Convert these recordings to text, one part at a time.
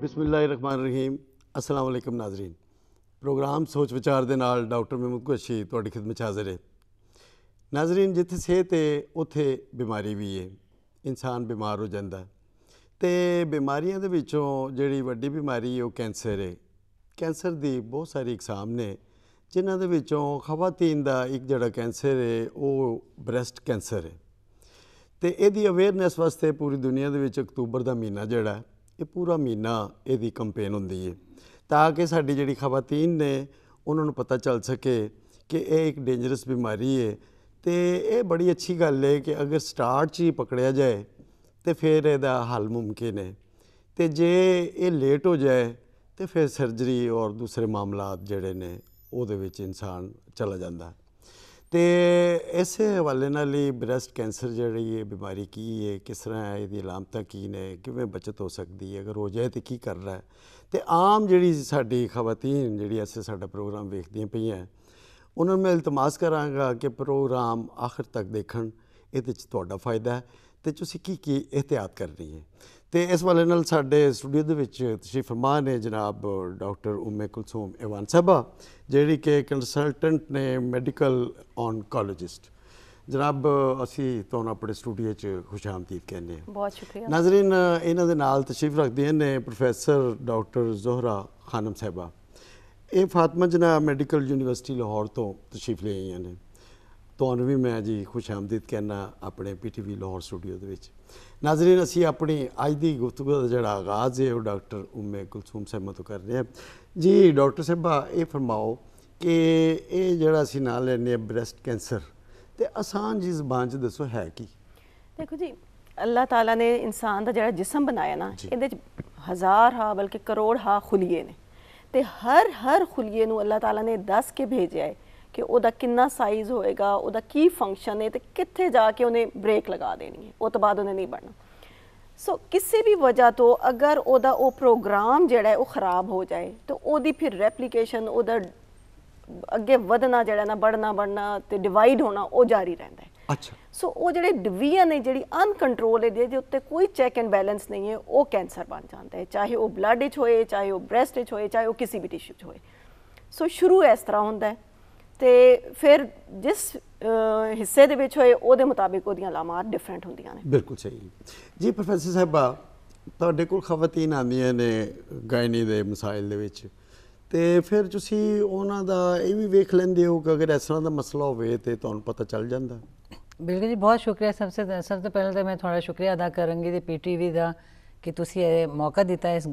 ਬਿਸਮਿਲ੍ਲਾਹਿਰਰਹਿਮਾਨਿਰਰਹੀਮ ਅਸਲਾਮ ਅਲੈਕਮ ਨਾਜ਼ਰੀਨ ਪ੍ਰੋਗਰਾਮ ਸੋਚ ਵਿਚਾਰ ਦੇ ਨਾਲ ਡਾਕਟਰ ਮਹਿਮੂਦ ਕੁਸ਼ੀ ਤੁਹਾਡੀ ਖਿਦਮਤ ਹਾਜ਼ਰ ਹੈ ਨਾਜ਼ਰੀਨ ਜਿੱਥੇ ਸਿਹਤ ਹੈ ਉੱਥੇ ਬਿਮਾਰੀ ਵੀ ਹੈ ਇਨਸਾਨ ਬਿਮਾਰ ਹੋ ਜਾਂਦਾ ਤੇ ਬਿਮਾਰੀਆਂ ਦੇ ਵਿੱਚੋਂ ਜਿਹੜੀ ਵੱਡੀ ਬਿਮਾਰੀ ਹੈ ਉਹ ਕੈਂਸਰ ਹੈ ਕੈਂਸਰ ਦੀ ਬਹੁਤ ਸਾਰੀ ਇਕਸਾਮ ਨੇ ਜਿਨ੍ਹਾਂ ਦੇ ਵਿੱਚੋਂ ਖਵਾਤੀਨ ਦਾ ਇੱਕ ਜਿਹੜਾ ਕੈਂਸਰ ਹੈ ਉਹ ਬ੍ਰੈਸਟ ਕੈਂਸਰ ਹੈ ਤੇ ਇਹਦੀ ਅਵੇਅਰਨੈਸ ਵਾਸਤੇ ਪੂਰੀ ਦੁਨੀਆ ਦੇ ਵਿੱਚ ਅਕਤੂਬਰ ਦਾ ਮਹੀਨਾ ਜਿਹੜਾ ਇਹ ਪੂਰਾ ਮਹੀਨਾ ਇਹਦੀ ਕੈਂਪੇਨ ਹੁੰਦੀ ਹੈ ਤਾਂ ਕਿ ਸਾਡੀ ਜਿਹੜੀ ਖਵਾਤੀਨ ਨੇ ਉਹਨਾਂ ਨੂੰ ਪਤਾ ਚੱਲ ਸਕੇ ਕਿ ਇਹ ਇੱਕ ਡੇਂਜਰਸ ਬਿਮਾਰੀ ਹੈ ਤੇ ਇਹ ਬੜੀ ਅੱਛੀ ਗੱਲ ਹੈ ਕਿ ਅਗਰ ਸਟਾਰਟ 'ਚ ਹੀ ਪਕੜਿਆ ਜਾਏ ਤੇ ਫਿਰ ਇਹਦਾ ਹੱਲ ਮੁਮਕਿਨ ਹੈ ਤੇ ਜੇ ਇਹ ਲੇਟ ਹੋ ਜਾਏ ਤੇ ਫਿਰ ਸਰਜਰੀ ਔਰ ਦੂਸਰੇ ਮਾਮਲਾਤ ਜਿਹੜੇ ਨੇ ਉਹਦੇ ਵਿੱਚ ਇਨਸਾਨ ਚਲਾ ਜਾਂਦਾ ਹੈ ਤੇ ਇਸੇ ਹਵਾਲੇ ਨਾਲ ਹੀ ਬ੍ਰੈਸਟ ਕੈਂਸਰ ਜਿਹੜੀ ਇਹ ਬਿਮਾਰੀ ਕੀ ਹੈ ਕਿਸ ਤਰ੍ਹਾਂ ਇਹਦੀ ਲਾਮਤਾ ਕੀ ਨੇ ਕਿਵੇਂ ਬਚਤ ਹੋ ਸਕਦੀ ਹੈ ਅਗਰ ਹੋ ਜਾਏ ਤੇ ਕੀ ਕਰਨਾ ਹੈ ਤੇ ਆਮ ਜਿਹੜੀ ਸਾਡੀ ਖਵਤੀਨ ਜਿਹੜੀ ਐਸੇ ਸਾਡਾ ਪ੍ਰੋਗਰਾਮ ਵੇਖਦੀਆਂ ਪਈਆਂ ਉਹਨਾਂ ਨੂੰ ਮੈਂ ਇਲਤਮਾਸ ਕਰਾਂਗਾ ਕਿ ਪ੍ਰੋਗਰਾਮ ਆਖਰ ਤੱਕ ਦੇਖਣ ਇਹਦੇ 'ਚ ਤੁਹਾਡਾ ਫਾਇਦਾ ਹੈ ਤੇ ਤੁਸੀਂ ਕੀ ਕੀ ਕਰ ਕਰਨੀ ਹੈ ਤੇ ਇਸ ਵਾਲੇ ਨਾਲ ਸਾਡੇ ਸਟੂਡੀਓ ਦੇ ਵਿੱਚ ਤੁਸੀਂ ਫਰਮਾਨ ਨੇ ਜਨਾਬ ਡਾਕਟਰ ਉਮੇ ਕੁਲਸੂਮ ਇਵਾਨ ਸਾਹਿਬਾ ਜਿਹੜੀ ਕਿ ਕੰਸਲਟੈਂਟ ਨੇ ਮੈਡੀਕਲ ਔਨਕੋਲੋਜਿਸਟ ਜਨਾਬ ਅਸੀਂ ਤੁਹਾਨੂੰ ਆਪਣੇ ਸਟੂਡੀਓ 'ਚ ਖੁਸ਼ਾਮਦੀਦ ਕਹਿੰਦੇ ਹਾਂ ਬਹੁਤ ਸ਼ੁਕਰੀਆ ਨਾਜ਼ਰੀਨ ਇਹਨਾਂ ਦੇ ਨਾਲ ਤਸ਼ਰੀਫ ਰੱਖਦੇ ਨੇ ਪ੍ਰੋਫੈਸਰ ਡਾਕਟਰ ਜ਼ੋਹਰਾ ਖਾਨਮ ਸਾਹਿਬਾ ਇਹ ਫਾਤਮਾ ਜਨਾ ਮੈਡੀਕਲ ਯੂਨੀਵਰਸਿਟੀ ਲਾਹੌਰ ਤੋਂ ਤਸ਼ਰੀਫ ਲੈ ਆਈਆਂ ਨੇ ਤੁਹਾਨੂੰ ਵੀ ਮੈਂ ਜੀ ਖੁਸ਼ ਆਮਦੀਦ ਕਹਿਣਾ ਆਪਣੇ ਪੀਟੀਵੀ ਲਾਹੌਰ ਸਟੂਡੀਓ ਦੇ ਵਿੱਚ ਨਾਜ਼ਰੀਨ ਅਸੀਂ ਆਪਣੀ ਅੱਜ ਦੀ ਗੁਫ਼ਤਗੂ ਦਾ ਜਿਹੜਾ ਆਗਾਜ਼ ਹੈ ਉਹ ਡਾਕਟਰ ਉਮੇ ਕੁਲਸੂਮ ਸਹਿਮਤ ਤੋਂ ਕਰ ਰਹੇ ਹਾਂ ਜੀ ਡਾਕਟਰ ਸਹਿਬਾ ਇਹ ਫਰਮਾਓ ਕਿ ਇਹ ਜਿਹੜਾ ਅਸੀਂ ਨਾਲ ਲੈਨੇ ਆ ਬ੍ਰੈਸਟ ਕੈਂਸਰ ਤੇ ਆਸਾਨ ਜੀ ਜ਼ਬਾਨ 'ਚ ਦੱਸੋ ਹੈ ਕੀ ਦੇਖੋ ਜੀ ਅੱਲਾਹ ਤਾਲਾ ਨੇ ਇਨਸਾਨ ਦਾ ਜਿਹੜਾ ਜਿਸਮ ਬਣਾਇਆ ਨਾ ਇਹਦੇ 'ਚ ਹਜ਼ਾਰ ਹਾ ਬਲਕਿ ਕਰੋੜ ਹਾ ਖੁਲੀਏ ਨੇ ਤੇ ਹਰ ਹਰ ਖੁਲੀਏ ਨੂੰ ਅੱਲਾਹ ਤਾਲਾ ਨੇ ਦੱਸ ਕੇ ਭੇਜਿਆ ਹੈ ਕਿ ਉਹਦਾ ਕਿੰਨਾ ਸਾਈਜ਼ ਹੋਏਗਾ ਉਹਦਾ ਕੀ ਫੰਕਸ਼ਨ ਹੈ ਤੇ ਕਿੱਥੇ ਜਾ ਕੇ ਉਹਨੇ ਬ੍ਰੇਕ ਲਗਾ ਦੇਣੀ ਹੈ ਉਸ ਤੋਂ ਬਾਅਦ ਉਹਨੇ ਨਹੀਂ ਬਣਨਾ ਸੋ ਕਿਸੇ ਵੀ ਵਜ੍ਹਾ ਤੋਂ ਅਗਰ ਉਹਦਾ ਉਹ ਪ੍ਰੋਗਰਾਮ ਜਿਹੜਾ ਹੈ ਉਹ ਖਰਾਬ ਹੋ ਜਾਏ ਤਾਂ ਉਹਦੀ ਫਿਰ ਰੈਪਲੀਕੇਸ਼ਨ ਉਹਦਾ ਅੱਗੇ ਵਧਣਾ ਜਿਹੜਾ ਨਾ ਬੜਨਾ ਬੜਨਾ ਤੇ ਡਿਵਾਈਡ ਹੋਣਾ ਉਹ ਜਾਰੀ ਰਹਿੰਦਾ ਹੈ ਅੱਛਾ ਸੋ ਉਹ ਜਿਹੜੇ ਡਿਵੀਜ਼ਨ ਹੈ ਜਿਹੜੀ ਅਨਕੰਟਰੋਲ ਹੈ ਜਿਹਦੇ ਉੱਤੇ ਕੋਈ ਚੈੱਕ ਐਂਡ ਬੈਲੈਂਸ ਨਹੀਂ ਹੈ ਉਹ ਕੈਂਸਰ ਬਣ ਜਾਂਦਾ ਹੈ ਚਾਹੇ ਉਹ ਬਲੱਡ ਵਿੱਚ ਹੋਏ ਚਾਹੇ ਉਹ ਬ੍ਰੈਸਟ ਵਿੱਚ ਹੋਏ ਚਾਹੇ ਉਹ ਕਿਸੇ ਵੀ ਟਿਸ਼ੂ ਵਿੱਚ ਹੋਏ ਸੋ ਸ਼ੁਰੂ ਇਸ ਤਰ੍ਹਾਂ ਹੁੰਦਾ ਹੈ ਤੇ ਫਿਰ ਜਿਸ ਹਿੱਸੇ ਦੇ ਵਿੱਚ ਹੋਏ ਉਹਦੇ ਮੁਤਾਬਿਕ ਉਹਦੀਆਂ ਲਾਮਾਂ ਡਿਫਰੈਂਟ ਹੁੰਦੀਆਂ ਨੇ ਬਿਲਕੁਲ ਸਹੀ ਜੀ ਪ੍ਰੋਫੈਸਰ ਸਾਹਿਬਾ ਤੁਹਾਡੇ ਕੋਲ ਖਵਤੀਨ ਆਉਂਦੀਆਂ ਨੇ ਗਾਇਨੀ ਦੇ ਮਸਾਇਲ ਦੇ ਵਿੱਚ ਤੇ ਫਿਰ ਤੁਸੀਂ ਉਹਨਾਂ ਦਾ ਇਹ ਵੀ ਵੇਖ ਲੈਂਦੇ ਹੋ ਕਿ ਅਗਰ ਇਸ ਤਰ੍ਹਾਂ ਦਾ ਮਸਲਾ ਹੋਵੇ ਤੇ ਤੁਹਾਨੂੰ ਪਤਾ ਚੱਲ ਜਾਂਦਾ ਬਿਲਕੁਲ ਜੀ ਬਹੁਤ ਸ਼ੁਕਰੀਆ ਸਭ ਤੋਂ ਸਭ ਤੋਂ ਪਹਿਲਾਂ ਤਾਂ ਮੈਂ ਤੁਹਾਡਾ ਸ਼ੁਕਰੀਆ ਅਦਾ ਕਰਾਂਗੀ ਤੇ ਪੀਟੀਵੀ ਦਾ ਕਿ ਤੁਸੀਂ ਇਹ ਮੌਕਾ ਦਿੱਤਾ ਇਸ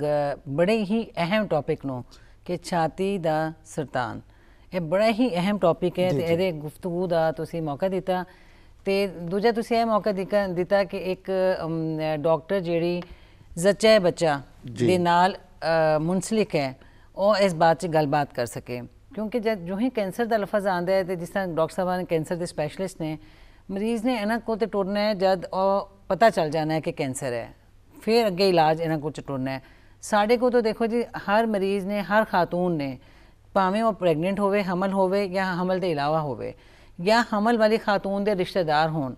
ਬੜੇ ਹੀ ਅਹਿਮ ਟੌਪਿਕ ਨੂੰ ਕਿ ਛਾਤੀ ਦਾ ਸਰਤਾਨ ये बड़ा ही अहम टॉपिक है ए गुफ्तगू का मौका दिता तो दूजा तुम यह मौका दिखा दिता कि एक डॉक्टर जीड़ी जचै बच्चा के नाल मुंसलिक है वह इस बात से गलबात कर सके क्योंकि ज जो ही कैंसर का लफज आता है तो जिस तरह डॉक्टर साहब ने कैंसर के स्पैशलिस्ट ने मरीज़ ने इन्हों को टुरना है जब और पता चल जाना है कि कैंसर है फिर अगर इलाज इन्होंने को टुरना है साढ़े को तो देखो जी हर मरीज़ ने हर खातून ने ਭਾਵੇਂ ਉਹ ਪ੍ਰੈਗਨੈਂਟ ਹੋਵੇ ਹਮਲ ਹੋਵੇ ਜਾਂ ਹਮਲ ਦੇ ਇਲਾਵਾ ਹੋਵੇ ਜਾਂ ਹਮਲ ਵਾਲੀ ਖਾਤੂਨ ਦੇ ਰਿਸ਼ਤੇਦਾਰ ਹੋਣ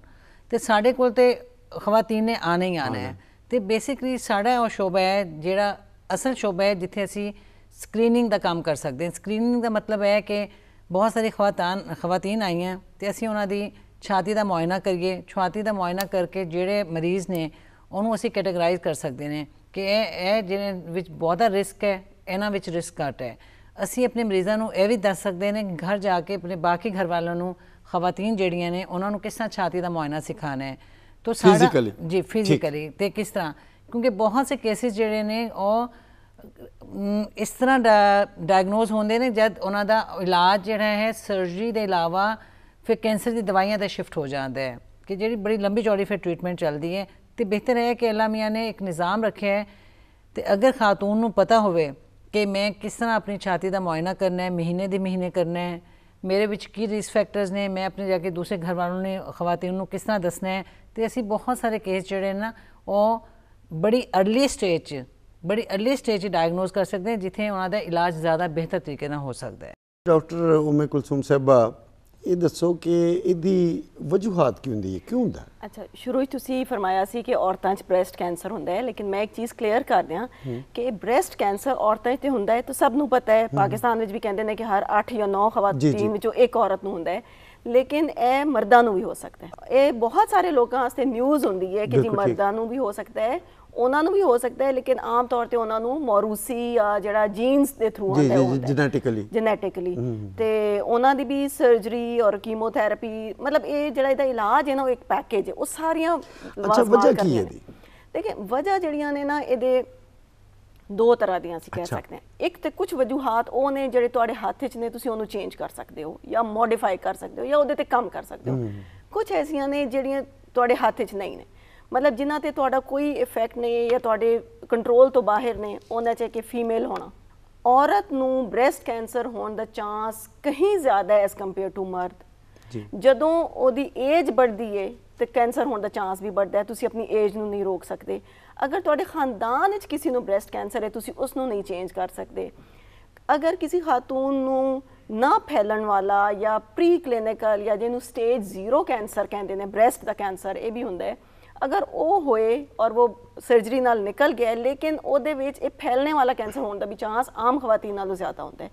ਤੇ ਸਾਡੇ ਕੋਲ ਤੇ ਖਵਾਤੀਨ ਨੇ ਆਣਾ ਹੀ ਆਣਾ ਹੈ ਤੇ ਬੇਸਿਕਲੀ ਸਾਡਾ ਉਹ ਸ਼ੋਬਾ ਹੈ ਜਿਹੜਾ ਅਸਲ ਸ਼ੋਬਾ ਹੈ ਜਿੱਥੇ ਅਸੀਂ ਸਕਰੀਨਿੰਗ ਦਾ ਕੰਮ ਕਰ ਸਕਦੇ ਹਾਂ ਸਕਰੀਨਿੰਗ ਦਾ ਮਤਲਬ ਹੈ ਕਿ ਬਹੁਤ ਸਾਰੀ ਖਵਾਤਾਨ ਖਵਾਤੀਨ ਆਈਆਂ ਤੇ ਅਸੀਂ ਉਹਨਾਂ ਦੀ ਛਾਤੀ ਦਾ ਮੁਆਇਨਾ ਕਰੀਏ ਛਾਤੀ ਦਾ ਮੁਆਇਨਾ ਕਰਕੇ ਜਿਹੜੇ ਮਰੀਜ਼ ਨੇ ਉਹਨੂੰ ਅਸੀਂ ਕੈਟਾਗਰਾਈਜ਼ ਕਰ ਸਕਦੇ ਨੇ ਕਿ ਇਹ ਇਹ ਜਿਹਨਾਂ ਵਿੱਚ ਬਹੁਤਾ ਰਿਸਕ ਹੈ ਇਹਨਾਂ ਵਿੱਚ ਰਿਸਕ ਘੱਟ ਹੈ ਅਸੀਂ ਆਪਣੇ ਮਰੀਜ਼ਾਂ ਨੂੰ ਇਹ ਵੀ ਦੱਸ ਸਕਦੇ ਨੇ ਘਰ ਜਾ ਕੇ ਆਪਣੇ ਬਾਕੀ ਘਰ ਵਾਲਿਆਂ ਨੂੰ ਖਵਾਤੀਨ ਜਿਹੜੀਆਂ ਨੇ ਉਹਨਾਂ ਨੂੰ ਕਿਸ ਤਰ੍ਹਾਂ ਛਾਤੀ ਦਾ ਮੁਆਇਨਾ ਸਿਖਾਣਾ ਹੈ ਤਾਂ ਸਾਰਾ ਜੀ ਫਿਜ਼ੀਕਲੀ ਤੇ ਕਿਸ ਤਰ੍ਹਾਂ ਕਿਉਂਕਿ ਬਹੁਤ ਸੇ ਕੇਸਿਸ ਜਿਹੜੇ ਨੇ ਉਹ ਇਸ ਤਰ੍ਹਾਂ ਡਾਇਗਨੋਸ ਹੁੰਦੇ ਨੇ ਜਦ ਉਹਨਾਂ ਦਾ ਇਲਾਜ ਜਿਹੜਾ ਹੈ ਸਰਜਰੀ ਦੇ ਇਲਾਵਾ ਫਿਰ ਕੈਂਸਰ ਦੀ ਦਵਾਈਆਂ ਦਾ ਸ਼ਿਫਟ ਹੋ ਜਾਂਦਾ ਹੈ ਕਿ ਜਿਹੜੀ ਬੜੀ ਲੰਬੀ ਚੌੜੀ ਫਿਰ ਟ੍ਰੀਟਮੈਂਟ ਚੱਲਦੀ ਹੈ ਤੇ ਬਿਹਤਰ ਹੈ ਕਿ ਅਲਾਮੀਆਂ ਨੇ ਇੱਕ ਨਿਜ਼ਾਮ ਰੱਖਿਆ ਹੈ ਤੇ ਅਗਰ ਖਾਤੂਨ ਨੂੰ ਪਤਾ ਹੋਵੇ ਕਿ ਮੈਂ ਕਿਸ ਤਰ੍ਹਾਂ ਆਪਣੀ ਛਾਤੀ ਦਾ ਮੁਆਇਨਾ ਕਰਨਾ ਹੈ ਮਹੀਨੇ ਦੇ ਮਹੀਨੇ ਕਰਨਾ ਹੈ ਮੇਰੇ ਵਿੱਚ ਕੀ ਰਿਸਕ ਫੈਕਟਰਸ ਨੇ ਮੈਂ ਆਪਣੇ ਜਾ ਕੇ ਦੂਸਰੇ ਘਰ ਵਾਲੋਂ ਨੇ ਖਵਾਤੀਨ ਨੂੰ ਕਿਸ ਤਰ੍ਹਾਂ ਦੱਸਣਾ ਹੈ ਤੇ ਅਸੀਂ ਬਹੁਤ ਸਾਰੇ ਕੇਸ ਜਿਹੜੇ ਨਾ ਉਹ ਬੜੀ अर्ਲੀ ਸਟੇਜ 'ਚ ਬੜੀ अर्ਲੀ ਸਟੇਜ 'ਚ ਡਾਇਗਨੋਸ ਕਰ ਸਕਦੇ ਹਾਂ ਜਿੱਥੇ ਉਹਨਾਂ ਦਾ ਇਲਾਜ ਜ਼ਿਆਦਾ ਬਿਹਤਰ ਤਰੀਕੇ ਨਾਲ ਹੋ ਸਕਦਾ ਹੈ ਡਾਕਟਰ ਉਮੇ ਕੁਲਸੂਮ ਸਾਹਿਬਾ ਇਹ ਦੱਸੋ ਕਿ ਇਹਦੀ ਵਜੂਹਾਤ ਕੀ ਹੁੰਦੀ ਹੈ ਕਿਉਂ ਹੁੰਦਾ ਅੱਛਾ ਸ਼ੁਰੂ ਹੀ ਤੁਸੀਂ ਫਰਮਾਇਆ ਸੀ ਕਿ ਔਰਤਾਂ 'ਚ ਬ੍ਰੈਸਟ ਕੈਂਸਰ ਹੁੰਦਾ ਹੈ ਲੇਕਿਨ ਮੈਂ ਇੱਕ ਚੀਜ਼ ਕਲੀਅਰ ਕਰ ਦਿਆਂ ਕਿ ਬ੍ਰੈਸਟ ਕੈਂਸਰ ਔਰਤਾਂ 'ਚ ਤੇ ਹੁੰਦਾ ਹੈ ਤਾਂ ਸਭ ਨੂੰ ਪਤਾ ਹੈ ਪਾਕਿਸਤਾਨ ਵਿੱਚ ਵੀ ਕਹਿੰਦੇ ਨੇ ਕਿ ਹਰ 8 ਜਾਂ 9 ਖਵਾਤੀਨ ਵਿੱਚੋਂ ਇੱਕ ਔਰਤ ਨੂੰ ਹੁੰਦਾ ਹੈ ਲੇਕਿਨ ਇਹ ਮਰਦਾਂ ਨੂੰ ਵੀ ਹੋ ਸਕਦਾ ਹੈ ਇਹ ਬਹੁਤ ਸਾਰੇ ਲੋਕਾਂ ਵਾਸਤੇ ਨਿਊਜ਼ ਹੁੰਦੀ ਹੈ ਕਿ ਜੀ ਮਰਦਾਂ ਨੂੰ ਵੀ ਹੋ ਸਕਦਾ ਹੈ ਉਹਨਾਂ ਨੂੰ ਵੀ ਹੋ ਸਕਦਾ ਹੈ ਲੇਕਿਨ ਆਮ ਤੌਰ ਤੇ ਉਹਨਾਂ ਨੂੰ ਮੌਰੂਸੀ ਜਿਹੜਾ ਜੀਨਸ ਦੇ ਥਰੂ ਆਉਂਦਾ ਹੈ ਜੈਨੇਟਿਕਲੀ ਜੈਨੇਟਿਕਲੀ ਤੇ ਉਹਨਾਂ ਦੀ ਵੀ ਸਰਜਰੀ ਔਰ ਕੀਮੋਥੈਰੇਪੀ ਮਤਲਬ ਇਹ ਜਿਹੜਾ ਇਹਦਾ ਇਲਾਜ ਹੈ ਨਾ ਉਹ ਇੱਕ ਪੈਕੇਜ ਹੈ ਉਹ ਸਾਰੀਆਂ ਅੱਛਾ ਵਜ੍ਹਾ ਕੀ ਹੈ ਦੀ ਦੇਖੇ ਵਜ੍ਹਾ ਜਿਹੜੀਆਂ ਨੇ ਨਾ ਇਹਦੇ ਦੋ ਤਰ੍ਹਾਂ ਦੀਆਂ ਅਸੀਂ ਕਹਿ ਸਕਦੇ ਹਾਂ ਇੱਕ ਤੇ ਕੁਝ ਵਜੂਹਾਤ ਉਹ ਨੇ ਜਿਹੜੇ ਤੁਹਾਡੇ ਹੱਥ 'ਚ ਨੇ ਤੁਸੀਂ ਉਹਨੂੰ ਚੇਂਜ ਕਰ ਸਕਦੇ ਹੋ ਜਾਂ ਮੋਡੀਫਾਈ ਕਰ ਸਕਦੇ ਹੋ ਜਾਂ ਉਹਦੇ ਤੇ ਕੰਮ ਕਰ ਸਕਦੇ ਹੋ ਕੁਝ ਐਸੀਆਂ ਨੇ ਜਿਹੜੀਆਂ ਤੁਹਾਡੇ ਹੱਥ 'ਚ ਨਹੀਂ ਨੇ ਮਤਲਬ ਜਿਨ੍ਹਾਂ ਤੇ ਤੁਹਾਡਾ ਕੋਈ ਇਫੈਕਟ ਨਹੀਂ ਹੈ ਜਾਂ ਤੁਹਾਡੇ ਕੰਟਰੋਲ ਤੋਂ ਬਾਹਰ ਨੇ ਉਹਨਾਂ ਚ ਕਿ ਫੀਮੇਲ ਹੋਣਾ ਔਰਤ ਨੂੰ ਬ੍ਰੈਸਟ ਕੈਂਸਰ ਹੋਣ ਦਾ ਚਾਂਸ ਕਹੀਂ ਜ਼ਿਆਦਾ ਹੈ ਐਸ ਕੰਪੇਅਰ ਟੂ ਮਰਦ ਜੀ ਜਦੋਂ ਉਹਦੀ ਏਜ ਵੱਧਦੀ ਏ ਤੇ ਕੈਂਸਰ ਹੋਣ ਦਾ ਚਾਂਸ ਵੀ ਵੱਧਦਾ ਹੈ ਤੁਸੀਂ ਆਪਣੀ ਏਜ ਨੂੰ ਨਹੀਂ ਰੋਕ ਸਕਦੇ ਅਗਰ ਤੁਹਾਡੇ ਖਾਨਦਾਨ ਵਿੱਚ ਕਿਸੇ ਨੂੰ ਬ੍ਰੈਸਟ ਕੈਂਸਰ ਹੈ ਤੁਸੀਂ ਉਸ ਨੂੰ ਨਹੀਂ ਚੇਂਜ ਕਰ ਸਕਦੇ ਅਗਰ ਕਿਸੇ ਖਾਤੂਨ ਨੂੰ ਨਾ ਫੈਲਣ ਵਾਲਾ ਜਾਂ ਪ੍ਰੀ ਕਲੀਨਿਕਲ ਜਾਂ ਜਿਹਨੂੰ ਸਟੇਜ 0 ਕੈਂਸਰ ਕਹਿੰਦੇ ਨੇ ਬ੍ਰੈਸਟ ਦਾ ਕੈਂਸਰ ਇਹ ਵੀ ਹੁੰਦਾ ਹੈ ਅਗਰ ਉਹ ਹੋਏ ਔਰ ਉਹ ਸਰਜਰੀ ਨਾਲ ਨਿਕਲ ਗਿਆ ਲੇਕਿਨ ਉਹਦੇ ਵਿੱਚ ਇਹ ਫੈਲਣ ਵਾਲਾ ਕੈਂਸਰ ਹੋਣ ਦਾ ਵੀ ਚਾਂਸ ਆਮ ਖਵਾਤੀਨ ਨਾਲੋਂ ਜ਼ਿਆਦਾ ਹੁੰਦਾ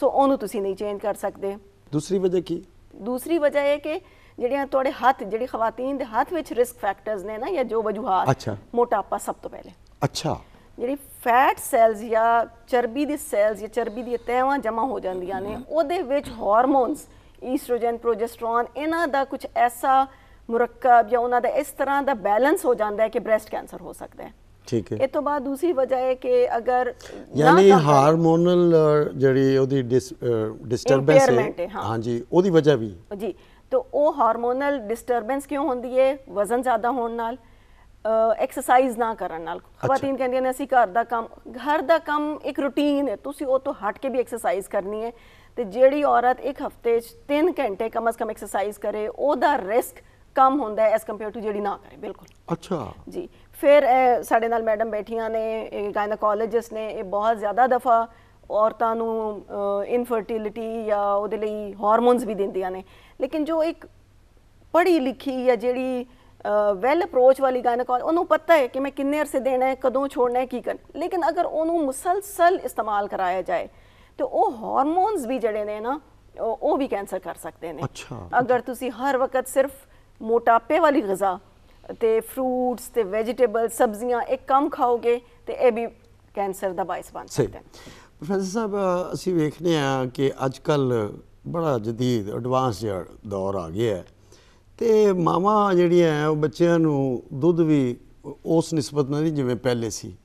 ਸੋ ਉਹਨੂੰ ਤੁਸੀਂ ਨਹੀਂ ਚੇਂਜ ਕਰ ਸਕਦੇ ਦੂਸਰੀ ਵਜ੍ਹਾ ਕੀ ਦੂਸਰੀ ਵਜ੍ਹਾ ਇਹ ਕਿ ਜਿਹੜੀਆਂ ਤੁਹਾਡੇ ਹੱਥ ਜਿਹੜੀ ਖਵਾਤੀਨ ਦੇ ਹੱਥ ਵਿੱਚ ਰਿਸਕ ਫੈਕਟਰਸ ਨੇ ਨਾ ਜਾਂ ਜੋ ਵਜੂਹਾਤ ਮੋਟਾਪਾ ਸਭ ਤੋਂ ਪਹਿਲੇ ਅੱਛਾ ਜਿਹੜੀ ਫੈਟ ਸੈਲਸ ਜਾਂ ਚਰਬੀ ਦੀ ਸੈਲਸ ਜਾਂ ਚਰਬੀ ਦੀ ਤੈਵਾਂ ਜਮ੍ਹਾਂ ਹੋ ਜਾਂਦੀਆਂ ਨੇ ਉਹਦੇ ਵਿੱਚ ਹਾਰਮੋਨਸ ਈਸਟ੍ਰੋਜਨ ਪ੍ਰੋਜੈਸਟਰੋਨ ਇਹਨਾਂ ਦਾ ਕੁਝ ਐਸਾ ਮੁਰੱਕਬ ਜਾਂ ਉਹਨਾਂ ਦਾ ਇਸ ਤਰ੍ਹਾਂ ਦਾ ਬੈਲੈਂਸ ਹੋ ਜਾਂਦਾ ਹੈ ਕਿ ਬ੍ਰੈਸਟ ਕੈਂਸਰ ਹੋ ਸਕਦਾ ਹੈ ਠੀਕ ਹੈ ਇਹ ਤੋਂ ਬਾਅਦ ਦੂਸਰੀ ਵਜ੍ਹਾ ਹੈ ਕਿ ਅਗਰ ਯਾਨੀ ਹਾਰਮੋਨਲ ਜਿਹੜੀ ਉਹਦੀ ਡਿਸਟਰਬੈਂਸ ਹੈ ਹਾਂਜੀ ਉਹਦੀ ਵਜ੍ਹਾ ਵੀ ਜੀ ਤਾਂ ਉਹ ਹਾਰਮੋਨਲ ਡਿਸਟਰਬੈਂਸ ਕਿਉਂ ਹੁੰਦੀ ਹੈ ਵਜ਼ਨ ਜ਼ਿਆਦਾ ਹੋਣ ਨਾਲ ਐਕਸਰਸਾਈਜ਼ ਨਾ ਕਰਨ ਨਾਲ ਖਵਾਤੀਨ ਕਹਿੰਦੀਆਂ ਨੇ ਅਸੀਂ ਘਰ ਦਾ ਕੰਮ ਘਰ ਦਾ ਕੰਮ ਇੱਕ ਰੁਟੀਨ ਹੈ ਤੁਸੀਂ ਉਹ ਤੋਂ ਹਟ ਕੇ ਵੀ ਐਕਸਰਸਾਈਜ਼ ਕਰਨੀ ਹੈ ਤੇ ਜਿਹੜੀ ਔਰਤ ਇੱਕ ਹਫਤੇ 'ਚ 3 ਘੰਟੇ ਕਮ ਅਸ ਕਮ ਐਕਸਰਸਾਈਜ਼ ਕਰੇ ਉਹਦਾ ਰਿਸਕ ਕੰਮ ਹੁੰਦਾ ਐਸ ਕੰਪੇਅਰ ਟੂ ਜਿਹੜੀ ਨਾ ਕਰੇ ਬਿਲਕੁਲ ਅੱਛਾ ਜੀ ਫਿਰ ਸਾਡੇ ਨਾਲ ਮੈਡਮ ਬੈਠੀਆਂ ਨੇ ਗਾਇਨੋਕੋਲੋਜਿਸਟ ਨੇ ਇਹ ਬਹੁਤ ਜ਼ਿਆਦਾ ਦਫਾ ਔਰਤਾਂ ਨੂੰ ਇਨਫਰਟਿਲਿਟੀ ਜਾਂ ਉਹਦੇ ਲਈ ਹਾਰਮੋਨਸ ਵੀ ਦਿੰਦੀਆਂ ਨੇ ਲੇਕਿਨ ਜੋ ਇੱਕ ਪੜ੍ਹੀ ਲਿਖੀ ਜਾਂ ਜਿਹੜੀ ਵੈਲ ਅਪਰੋਚ ਵਾਲੀ ਗਾਇਨੋਕੋਲ ਉਹਨੂੰ ਪਤਾ ਹੈ ਕਿ ਮੈਂ ਕਿੰਨੇ ਅਰਸੇ ਦੇਣਾ ਹੈ ਕਦੋਂ ਛੋੜਨਾ ਹੈ ਕੀ ਕਰਨਾ ਲੇਕਿਨ ਅਗਰ ਉਹਨੂੰ ਮੁਸਲਸਲ ਇਸਤੇਮਾਲ ਕਰਾਇਆ ਜਾਏ ਤੇ ਉਹ ਹਾਰਮੋਨਸ ਵੀ ਜਿਹੜੇ ਨੇ ਨਾ ਉਹ ਵੀ ਕੈਂਸਰ ਕਰ ਸਕਦੇ ਨੇ ਅਗਰ ਤੁਸੀਂ ਹਰ ਵਕਤ ਸਿਰਫ ਮੋਟਾਪੇ ਵਾਲੀ ਗਿਜ਼ਾ ਤੇ ਫਰੂਟਸ ਤੇ ਵੈਜੀਟੇਬਲ ਸਬਜ਼ੀਆਂ ਇਹ ਕਮ ਖਾਓਗੇ ਤੇ ਇਹ ਵੀ ਕੈਂਸਰ ਦਾ ਬਾਇਸ ਬਣ ਸਕਦਾ ਹੈ ਪ੍ਰੋਫੈਸਰ ਸਾਹਿਬ ਅਸੀਂ ਵੇਖਨੇ ਆ ਕਿ ਅੱਜ ਕੱਲ ਬੜਾ ਜਦੀਦ ਐਡਵਾਂਸ ਜਿਹਾ ਦੌਰ ਆ ਗਿਆ ਹੈ ਤੇ ਮਾਵਾ ਜਿਹੜੀਆਂ ਉਹ ਬੱਚਿਆਂ ਨੂੰ ਦੁੱਧ ਵੀ ਉਸ ਨਿਸਬਤ ਨਾਲ ਨਹੀਂ ਜਿਵੇਂ ਪਹਿਲੇ ਸੀ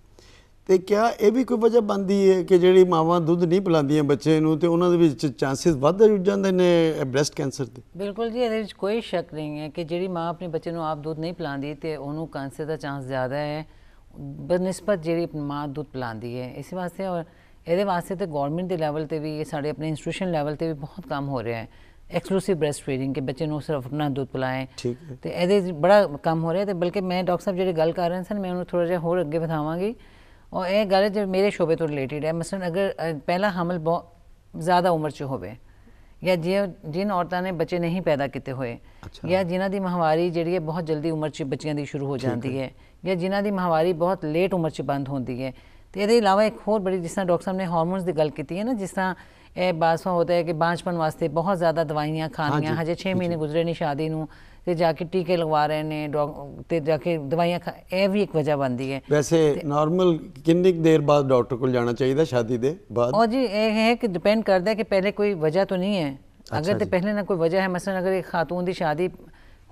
ਤੇ ਕਿਹਾ ਇਹ ਵੀ ਕੋਈ وجہ ਬੰਦੀ ਹੈ ਕਿ ਜਿਹੜੀ ਮਾਵਾਂ ਦੁੱਧ ਨਹੀਂ ਪਿਲਾਉਂਦੀਆਂ ਬੱਚੇ ਨੂੰ ਤੇ ਉਹਨਾਂ ਦੇ ਵਿੱਚ ਚਾਂਸਸ ਵੱਧ ਜਾਂਦੇ ਨੇ ਬ੍ਰੈਸਟ ਕੈਂਸਰ ਦੇ ਬਿਲਕੁਲ ਜੀ ਇਹਦੇ ਵਿੱਚ ਕੋਈ ਸ਼ੱਕ ਨਹੀਂ ਹੈ ਕਿ ਜਿਹੜੀ ਮਾਂ ਆਪਣੇ ਬੱਚੇ ਨੂੰ ਆਪ ਦੁੱਧ ਨਹੀਂ ਪਿਲਾਉਂਦੀ ਤੇ ਉਹਨੂੰ ਕੈਂਸਰ ਦਾ ਚਾਂਸ ਜ਼ਿਆਦਾ ਹੈ ਬਨਿਸਪਤ ਜਿਹੜੀ ਮਾਂ ਦੁੱਧ ਪਿਲਾਉਂਦੀ ਹੈ ਇਸੇ ਵਾਸਤੇ ਔਰ ਇਹਦੇ ਵਾਸਤੇ ਤੇ ਗਵਰਨਮੈਂਟ ਦੇ ਲੈਵਲ ਤੇ ਵੀ ਇਹ ਸਾਡੇ ਆਪਣੇ ਇੰਸਟੀਟਿਊਸ਼ਨ ਲੈਵਲ ਤੇ ਵੀ ਬਹੁਤ ਕੰਮ ਹੋ ਰਿਹਾ ਹੈ ਐਕਸਕਲੂਸਿਵ ਬ੍ਰੈਸਟ ਫੀਡਿੰਗ ਕਿ ਬੱਚੇ ਨੂੰ ਸਿਰਫ ਆਪਣਾ ਦੁੱਧ ਪਿਲਾਏ ਤੇ ਇਹਦੇ ਬੜਾ ਕੰਮ ਹੋ ਰਿਹਾ ਤੇ ਬਲਕਿ ਮੈਂ ਡਾਕਟਰ ਸਾਹਿਬ ਜਿਹੜੇ ਗੱਲ ਕਰ ਰਹੇ ਸਨ ਮੈਂ ਉਹਨੂੰ ਥੋੜਾ ਜਿਹਾ ਹੋਰ ਅੱਗੇ ਵਧਾਵਾਂਗੀ ਔਰ ਇਹ ਗੱਲ ਜੇ ਮੇਰੇ ਸ਼ੋਬੇ ਤੋਂ ਰਿਲੇਟਡ ਹੈ ਮਸਲਨ ਅਗਰ ਪਹਿਲਾ ਹਮਲ ਬਹੁਤ ਜ਼ਿਆਦਾ ਉਮਰ 'ਚ ਹੋਵੇ ਜਾਂ ਜੇ ਜਿਨ ਔਰਤਾਂ ਨੇ ਬੱਚੇ ਨਹੀਂ ਪੈਦਾ ਕੀਤੇ ਹੋਏ ਜਾਂ ਜਿਨ੍ਹਾਂ ਦੀ ਮਹਾਵਾਰੀ ਜਿਹੜੀ ਹੈ ਬਹੁਤ ਜਲਦੀ ਉਮਰ 'ਚ ਬੱਚਿਆਂ ਦੀ ਸ਼ੁਰੂ ਹੋ ਜਾਂਦੀ ਹੈ ਜਾਂ ਜਿਨ੍ਹਾਂ ਦੀ ਮਹਾਵਾਰੀ ਬਹੁਤ ਲੇਟ ਉਮਰ 'ਚ ਬੰਦ ਹੁੰਦੀ ਹੈ ਤੇ ਇਹਦੇ ਇਲਾਵਾ ਇੱਕ ਹੋਰ ਬੜੀ ਜਿਸ ਤਰ੍ਹਾਂ ਡਾਕਟਰ ਸਾਹਿਬ ਨੇ ਹਾਰਮੋਨਸ ਦੀ ਗੱਲ ਕੀਤੀ ਹੈ ਨਾ ਜਿਸ ਤਰ੍ਹਾਂ ਇਹ ਬਾਸਾ ਹੁੰਦਾ ਹੈ ਕਿ ਬਾਂਝਪਨ ਵਾਸਤੇ ਬਹੁਤ ਜ਼ਿਆਦਾ ਦਵਾਈਆਂ ਖਾਣੀਆਂ ਹਜੇ 6 ਮਹੀਨੇ ਗੁਜ਼ਰੇ ਨਹੀਂ ਸ਼ਾਦੀ ਨੂੰ ਤੇ ਜਾ ਕੇ ਟੀਕੇ ਲਗਵਾ ਰਹੇ ਨੇ ਤੇ ਜਾ ਕੇ ਦਵਾਈਆਂ ਇਹ ਵੀ ਇੱਕ ਵਜ੍ਹਾ ਬਣਦੀ ਹੈ ਵੈਸੇ ਨਾਰਮਲ ਕਿੰਨੀ ਦੇਰ ਬਾਅਦ ਡਾਕਟਰ ਕੋਲ ਜਾਣਾ ਚਾਹੀਦਾ ਸ਼ਾਦੀ ਦੇ ਬਾਅਦ ਉਹ ਜੀ ਇਹ ਹੈ ਕਿ ਡਿਪੈਂਡ ਕਰਦਾ ਹੈ ਕਿ ਪਹਿਲੇ ਕੋਈ ਵਜ੍ਹਾ ਤਾਂ ਨਹੀਂ ਹੈ ਅਗਰ ਤੇ ਪਹਿਲੇ ਨਾ ਕੋਈ ਵਜ੍ਹਾ ਹੈ ਮਸਲਨ ਅਗਰ ਇੱਕ ਖਾਤੂਨ ਦੀ ਸ਼ਾਦੀ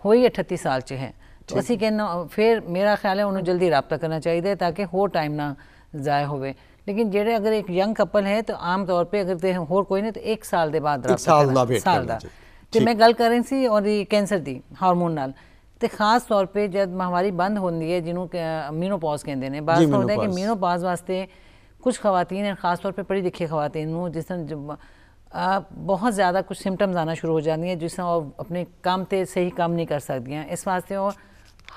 ਹੋਈ 38 ਸਾਲ 'ਚ ਹੈ ਤਾਂ ਅਸੀਂ ਕਹਿੰਨਾ ਫਿਰ ਮੇਰਾ ਖਿਆਲ ਹੈ ਉਹਨੂੰ ਜਲਦੀ ਰਾਬਤਾ ਕਰਨਾ ਚਾਹੀਦਾ ਤਾਂ ਕਿ ਹੋਰ ਟਾਈਮ ਨਾ ਜ਼ਾਇਆ ਹੋਵੇ ਲੇਕਿਨ ਜਿਹੜੇ ਅਗਰ ਇੱਕ ਯੰਗ ਕਪਲ ਹੈ ਤਾਂ ਆਮ ਤੌਰ ਤੇ ਅਗਰ ਤੇ ਹੋਰ ਕੋਈ ਨਹੀਂ ਤਾਂ 1 ਸਾਲ ਦੇ ਬਾਅਦ ਰਾਬਤਾ ਕਰਨਾ ਸਾਲ ਦਾ ਤੇ ਮੈਂ ਗੱਲ ਕਰ ਰਹੀ ਸੀ ਔਰ ਇਹ ਕੈਂਸਰ ਦੀ ਹਾਰਮੋਨ ਨਾਲ ਤੇ ਖਾਸ ਤੌਰ ਤੇ ਜਦ ਮਹਾਵਾਰੀ ਬੰਦ ਹੁੰਦੀ ਹੈ ਜਿਹਨੂੰ ਮੀਨੋਪੌਜ਼ ਕਹਿੰਦੇ ਨੇ ਬਾਅਦ ਹੁੰਦਾ ਹੈ ਕਿ ਮੀਨੋਪੌਜ਼ ਵਾਸਤੇ ਕੁਝ ਖਵਾਤੀਨ ਹੈ ਖਾਸ ਤੌਰ ਤੇ ਪੜੀ ਲਿਖੀ ਖਵਾਤੀਨ ਨੂੰ ਜਿਸ ਤਰ੍ਹਾਂ ਬਹੁਤ ਜ਼ਿਆਦਾ ਕੁਝ ਸਿੰਪਟਮਸ ਆਣਾ ਸ਼ੁਰੂ ਹੋ ਜਾਂਦੀਆਂ ਜਿਸ ਤਰ੍ਹਾਂ ਉਹ ਆਪਣੇ ਕੰਮ ਤੇ ਸਹੀ ਕੰਮ ਨਹੀਂ ਕਰ ਸਕਦੀਆਂ ਇਸ ਵਾਸਤੇ ਉਹ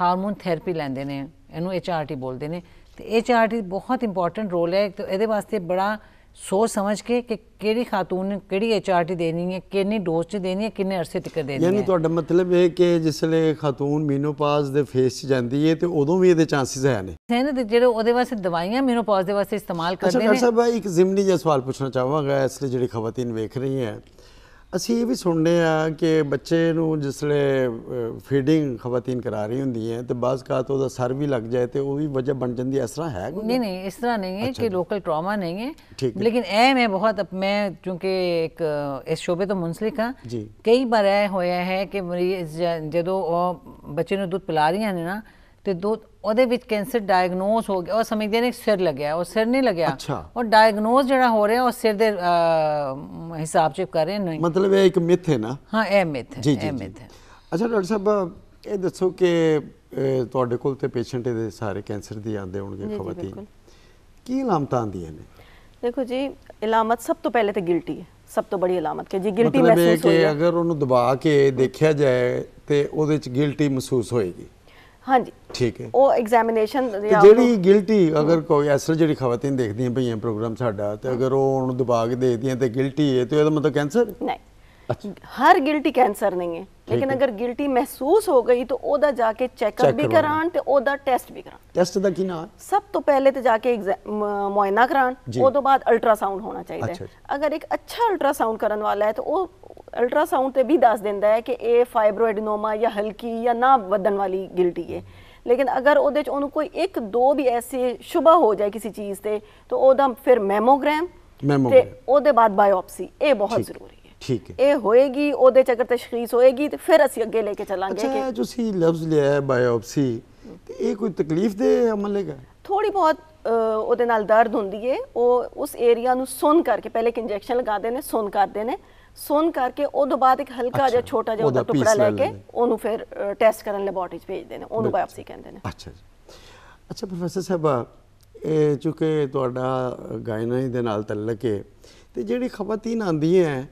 ਹਾਰਮੋਨ ਥੈਰੇਪੀ ਲੈਂਦੇ ਨੇ ਇਹਨੂੰ ਐਚਆਰਟੀ ਬੋਲਦੇ ਨੇ ਤੇ ਐਚਆਰਟੀ ਬਹੁਤ ਇੰਪੋਰਟੈਂਟ ਰੋਲ ਹੈ ਤੇ ਇਹਦੇ ਵਾਸਤੇ ਬੜਾ ਸੋਚ ਸਮਝ ਕੇ ਕਿ ਕਿਹੜੀ ਖਾਤੂਨ ਨੇ ਕਿਹੜੀ ਐਚਆਰਟੀ ਦੇਣੀ ਹੈ ਕਿੰਨੀ ਡੋਜ਼ ਚ ਦੇਣੀ ਹੈ ਕਿੰਨੇ ਅਰਸੇ ਤੱਕ ਦੇਣੀ ਹੈ ਯਾਨੀ ਤੁਹਾਡਾ ਮਤਲਬ ਇਹ ਕਿ ਜਿਸਲੇ ਖਾਤੂਨ ਮੀਨੋਪਾਜ਼ ਦੇ ਫੇਸ ਚ ਜਾਂਦੀ ਹੈ ਤੇ ਉਦੋਂ ਵੀ ਇਹਦੇ ਚਾਂਸਸ ਹੈ ਨੇ ਸੈਨ ਤੇ ਜਿਹੜੇ ਉਹਦੇ ਵਾਸਤੇ ਦਵਾਈਆਂ ਮੀਨੋਪਾਜ਼ ਦੇ ਵਾਸਤੇ ਇਸਤੇਮਾਲ ਕਰਦੇ ਨੇ ਅੱਛਾ ਸਰ ਸਾਹਿਬ ਇੱਕ ਜ਼ਿਮਨੀ ਜਿਹਾ ਸਵਾਲ ਪੁੱਛਣਾ ਚਾਹਾਂਗਾ ਇਸ ਲਈ ਜਿਹੜੇ ਖਵਤੀਨ ਵੇਖ ਰਹੀ ਹੈ ਅਸੀਂ ਇਹ ਵੀ ਸੁਣਦੇ ਆ ਕਿ ਬੱਚੇ ਨੂੰ ਜਿਸਲੇ ਫੀਡਿੰਗ ਖਵਾਤੀਨ ਕਰਾ ਰਹੀ ਹੁੰਦੀ ਹੈ ਤੇ ਕਾ ਤੋਂ ਉਹਦਾ ਸਰ ਵੀ ਲੱਗ ਜਾਏ ਤੇ ਉਹ ਵੀ ਵਜ੍ਹਾ ਬਣ ਜਾਂਦੀ ਹੈ ਇਸ ਤਰ੍ਹਾਂ ਹੈ ਨਹੀਂ ਨਹੀਂ ਇਸ ਤਰ੍ਹਾਂ ਨਹੀਂ ਹੈ ਕਿ ਲੋਕਲ ਟਰਾਮਾ ਨਹੀਂ ਹੈ ਲੇਕਿਨ ਇਹ ਮੈਂ ਬਹੁਤ ਮੈਂ ਕਿਉਂਕਿ ਇੱਕ ਇਸ ਸ਼ੋਬੇ ਤੋਂ ਮੁਨਸਲਿਕ ਹਾਂ ਕਈ ਵਾਰ ਇਹ ਹੋਇਆ ਹੈ ਕਿ ਮਰੀਜ਼ ਜਦੋਂ ਉਹ ਬੱਚੇ ਨੂੰ ਦੁੱਧ ਪਿਲਾ ਰਹੀਆਂ ਨੇ ਨਾ ਤੇ ਦੋ ਉਹਦੇ ਵਿੱਚ ਕੈਂਸਰ ਡਾਇਗਨੋਸ ਹੋ ਗਿਆ ਉਹ ਸਮਝਦੇ ਨੇ ਸਿਰ ਲੱਗਿਆ ਉਹ ਸਿਰ ਨਹੀਂ ਲੱਗਿਆ ਉਹ ਡਾਇਗਨੋਸ ਜਿਹੜਾ ਹੋ ਰਿਹਾ ਉਹ ਸਿਰ ਦੇ ਹਿਸਾਬ ਚ ਕਰ ਰਹੇ ਨਹੀਂ ਮਤਲਬ ਇਹ ਇੱਕ ਮਿਥ ਹੈ ਨਾ ਹਾਂ ਇਹ ਮਿਥ ਹੈ ਇਹ ਮਿਥ ਹੈ ਅੱਛਾ ਡਾਕਟਰ ਸਾਹਿਬ ਇਹ ਦੱਸੋ ਕਿ ਤੁਹਾਡੇ ਕੋਲ ਤੇ ਪੇਸ਼ੈਂਟ ਦੇ ਸਾਰੇ ਕੈਂਸਰ ਦੀ ਆਂਦੇ ਹੋਣਗੇ ਖਵਾਤੀਨ ਕੀ ਇਲਾਮਤਾਂ ਆਂਦੀਆਂ ਨੇ ਦੇਖੋ ਜੀ ਇਲਾਮਤ ਸਭ ਤੋਂ ਪਹਿਲੇ ਤੇ ਗਿਲਟੀ ਹੈ ਸਭ ਤੋਂ ਬੜੀ ਇਲਾਮਤ ਕਿ ਜੀ ਗਿਲਟੀ ਮਹਿਸੂਸ ਹੋਈ ਅਗਰ ਉਹਨੂੰ ਦਬਾ ਕੇ ਦੇਖਿਆ ਜਾਏ ਤੇ ਉਹਦੇ ਚ ਗਿਲਟੀ ਮਹਿਸੂਸ ਹੋਏਗੀ ਹਾਂਜੀ ਠੀਕ ਹੈ ਉਹ ਐਗਜ਼ਾਮੀਨੇਸ਼ਨ ਜਿਹੜੀ ਗਿਲਟੀ ਅਗਰ ਕੋਈ ਐਸਰ ਜਿਹੜੀ ਖਵਾਤੀਨ ਦੇਖਦੀਆਂ ਭਈਆਂ ਪ੍ਰੋਗਰਾਮ ਸਾਡਾ ਤੇ ਅਗਰ ਉਹ ਉਹਨੂੰ ਦਬਾ ਕੇ ਦੇਖਦੀਆਂ ਤੇ ਗਿਲਟੀ ਹੈ ਤੇ ਇਹਦਾ ਮਤਲਬ ਕੈਂਸਰ ਨਹੀਂ ਹਰ ਗਿਲਟੀ ਕੈਂਸਰ ਨਹੀਂ ਹੈ ਲੇਕਿਨ ਅਗਰ ਗਿਲਟੀ ਮਹਿਸੂਸ ਹੋ ਗਈ ਤਾਂ ਉਹਦਾ ਜਾ ਕੇ ਚੈੱਕਅਪ ਵੀ ਕਰਾਣ ਤੇ ਉਹਦਾ ਟੈਸਟ ਵੀ ਕਰਾਣ ਟੈਸਟ ਦਾ ਕੀ ਨਾਮ ਸਭ ਤੋਂ ਪਹਿਲੇ ਤੇ ਜਾ ਕੇ ਮੁਆਇਨਾ ਕਰਾਣ ਉਹ ਤੋਂ ਬਾਅਦ ਅਲਟਰਾਸਾਊਂਡ ਹੋਣਾ ਚਾਹੀਦਾ ਹੈ ਅਗਰ ਇੱਕ ਅੱਛਾ ਅਲਟਰਾਸਾਊਂਡ ਕਰਨ ਵਾਲਾ ਹੈ ਤਾਂ ਉਹ ਅਲਟਰਾਸਾਊਂਡ ਤੇ ਵੀ ਦੱਸ ਦਿੰਦਾ ਹੈ ਕਿ ਇਹ ਫਾਈਬਰੋਐਡਨੋਮਾ ਜਾਂ ਹਲਕੀ ਜਾਂ ਨਾ ਵਧਣ ਵਾਲੀ ਗਿਲਟੀ ਹੈ ਲੇਕਿਨ ਅਗਰ ਉਹਦੇ ਚ ਉਹਨੂੰ ਕੋਈ ਇੱਕ ਦੋ ਵੀ ਐਸੇ ਸ਼ੁਭਾ ਹੋ ਜਾਏ ਕਿਸੇ ਚੀਜ਼ ਤੇ ਤਾਂ ਉਹਦਾ ਫਿਰ ਮੈਮੋਗ੍ਰਾਮ ਤੇ ਉਹਦੇ ਬਾਅਦ ਬਾਇਓਪਸੀ ਇਹ ਬਹੁਤ ਜ਼ਰੂਰੀ ਹੈ ਠੀਕ ਹੈ ਇਹ ਹੋਏਗੀ ਉਹਦੇ ਚ ਅਗਰ ਤਸ਼ਖੀਸ ਹੋਏਗੀ ਤੇ ਫਿਰ ਅਸੀਂ ਅੱਗੇ ਲੈ ਕੇ ਚੱਲਾਂਗੇ ਅੱਛਾ ਤੁਸੀਂ ਲਫ਼ਜ਼ ਲਿਆ ਹੈ ਬਾਇਓਪਸੀ ਤੇ ਇਹ ਕੋਈ ਤਕਲੀਫ ਦੇ ਅਮਲ ਹੈਗਾ ਥੋੜੀ ਬਹੁਤ ਉਹਦੇ ਨਾਲ ਦਰਦ ਹੁੰਦੀ ਹੈ ਉਹ ਉਸ ਏਰੀਆ ਨੂੰ ਸੁੰਨ ਕਰਕੇ ਪਹਿਲੇ ਇੰਜੈਕਸ਼ਨ ਲਗਾ ਨੇ ਸੁੰਨ ਕਰਦੇ ਨੇ ਸੁਣ ਕਰਕੇ ਉਹਦੇ ਬਾਅਦ ਇੱਕ ਹਲਕਾ ਜਿਹਾ ਛੋਟਾ ਜਿਹਾ ਉਹਦਾ ਟੁਕੜਾ ਲੈ ਕੇ ਉਹਨੂੰ ਫਿਰ ਟੈਸਟ ਕਰਨ ਲੈਬੋਰਟਰੀ 'ਚ ਭੇਜਦੇ ਨੇ ਉਹਨੂੰ ਬਾਇਓਪਸੀ ਕਹਿੰਦੇ ਨੇ ਅੱਛਾ ਜੀ ਅੱਛਾ ਪ੍ਰੋਫੈਸਰ ਸਾਹਿਬ ਇਹ ਚੁਕੇ ਤੁਹਾਡਾ ਗਾਇਨਾਈ ਦੇ ਨਾਲ ਤਲਕ ਹੈ ਤੇ ਜਿਹੜੀ ਖਵਾਤੀਨ ਆਂਦੀਆਂ ਹੈ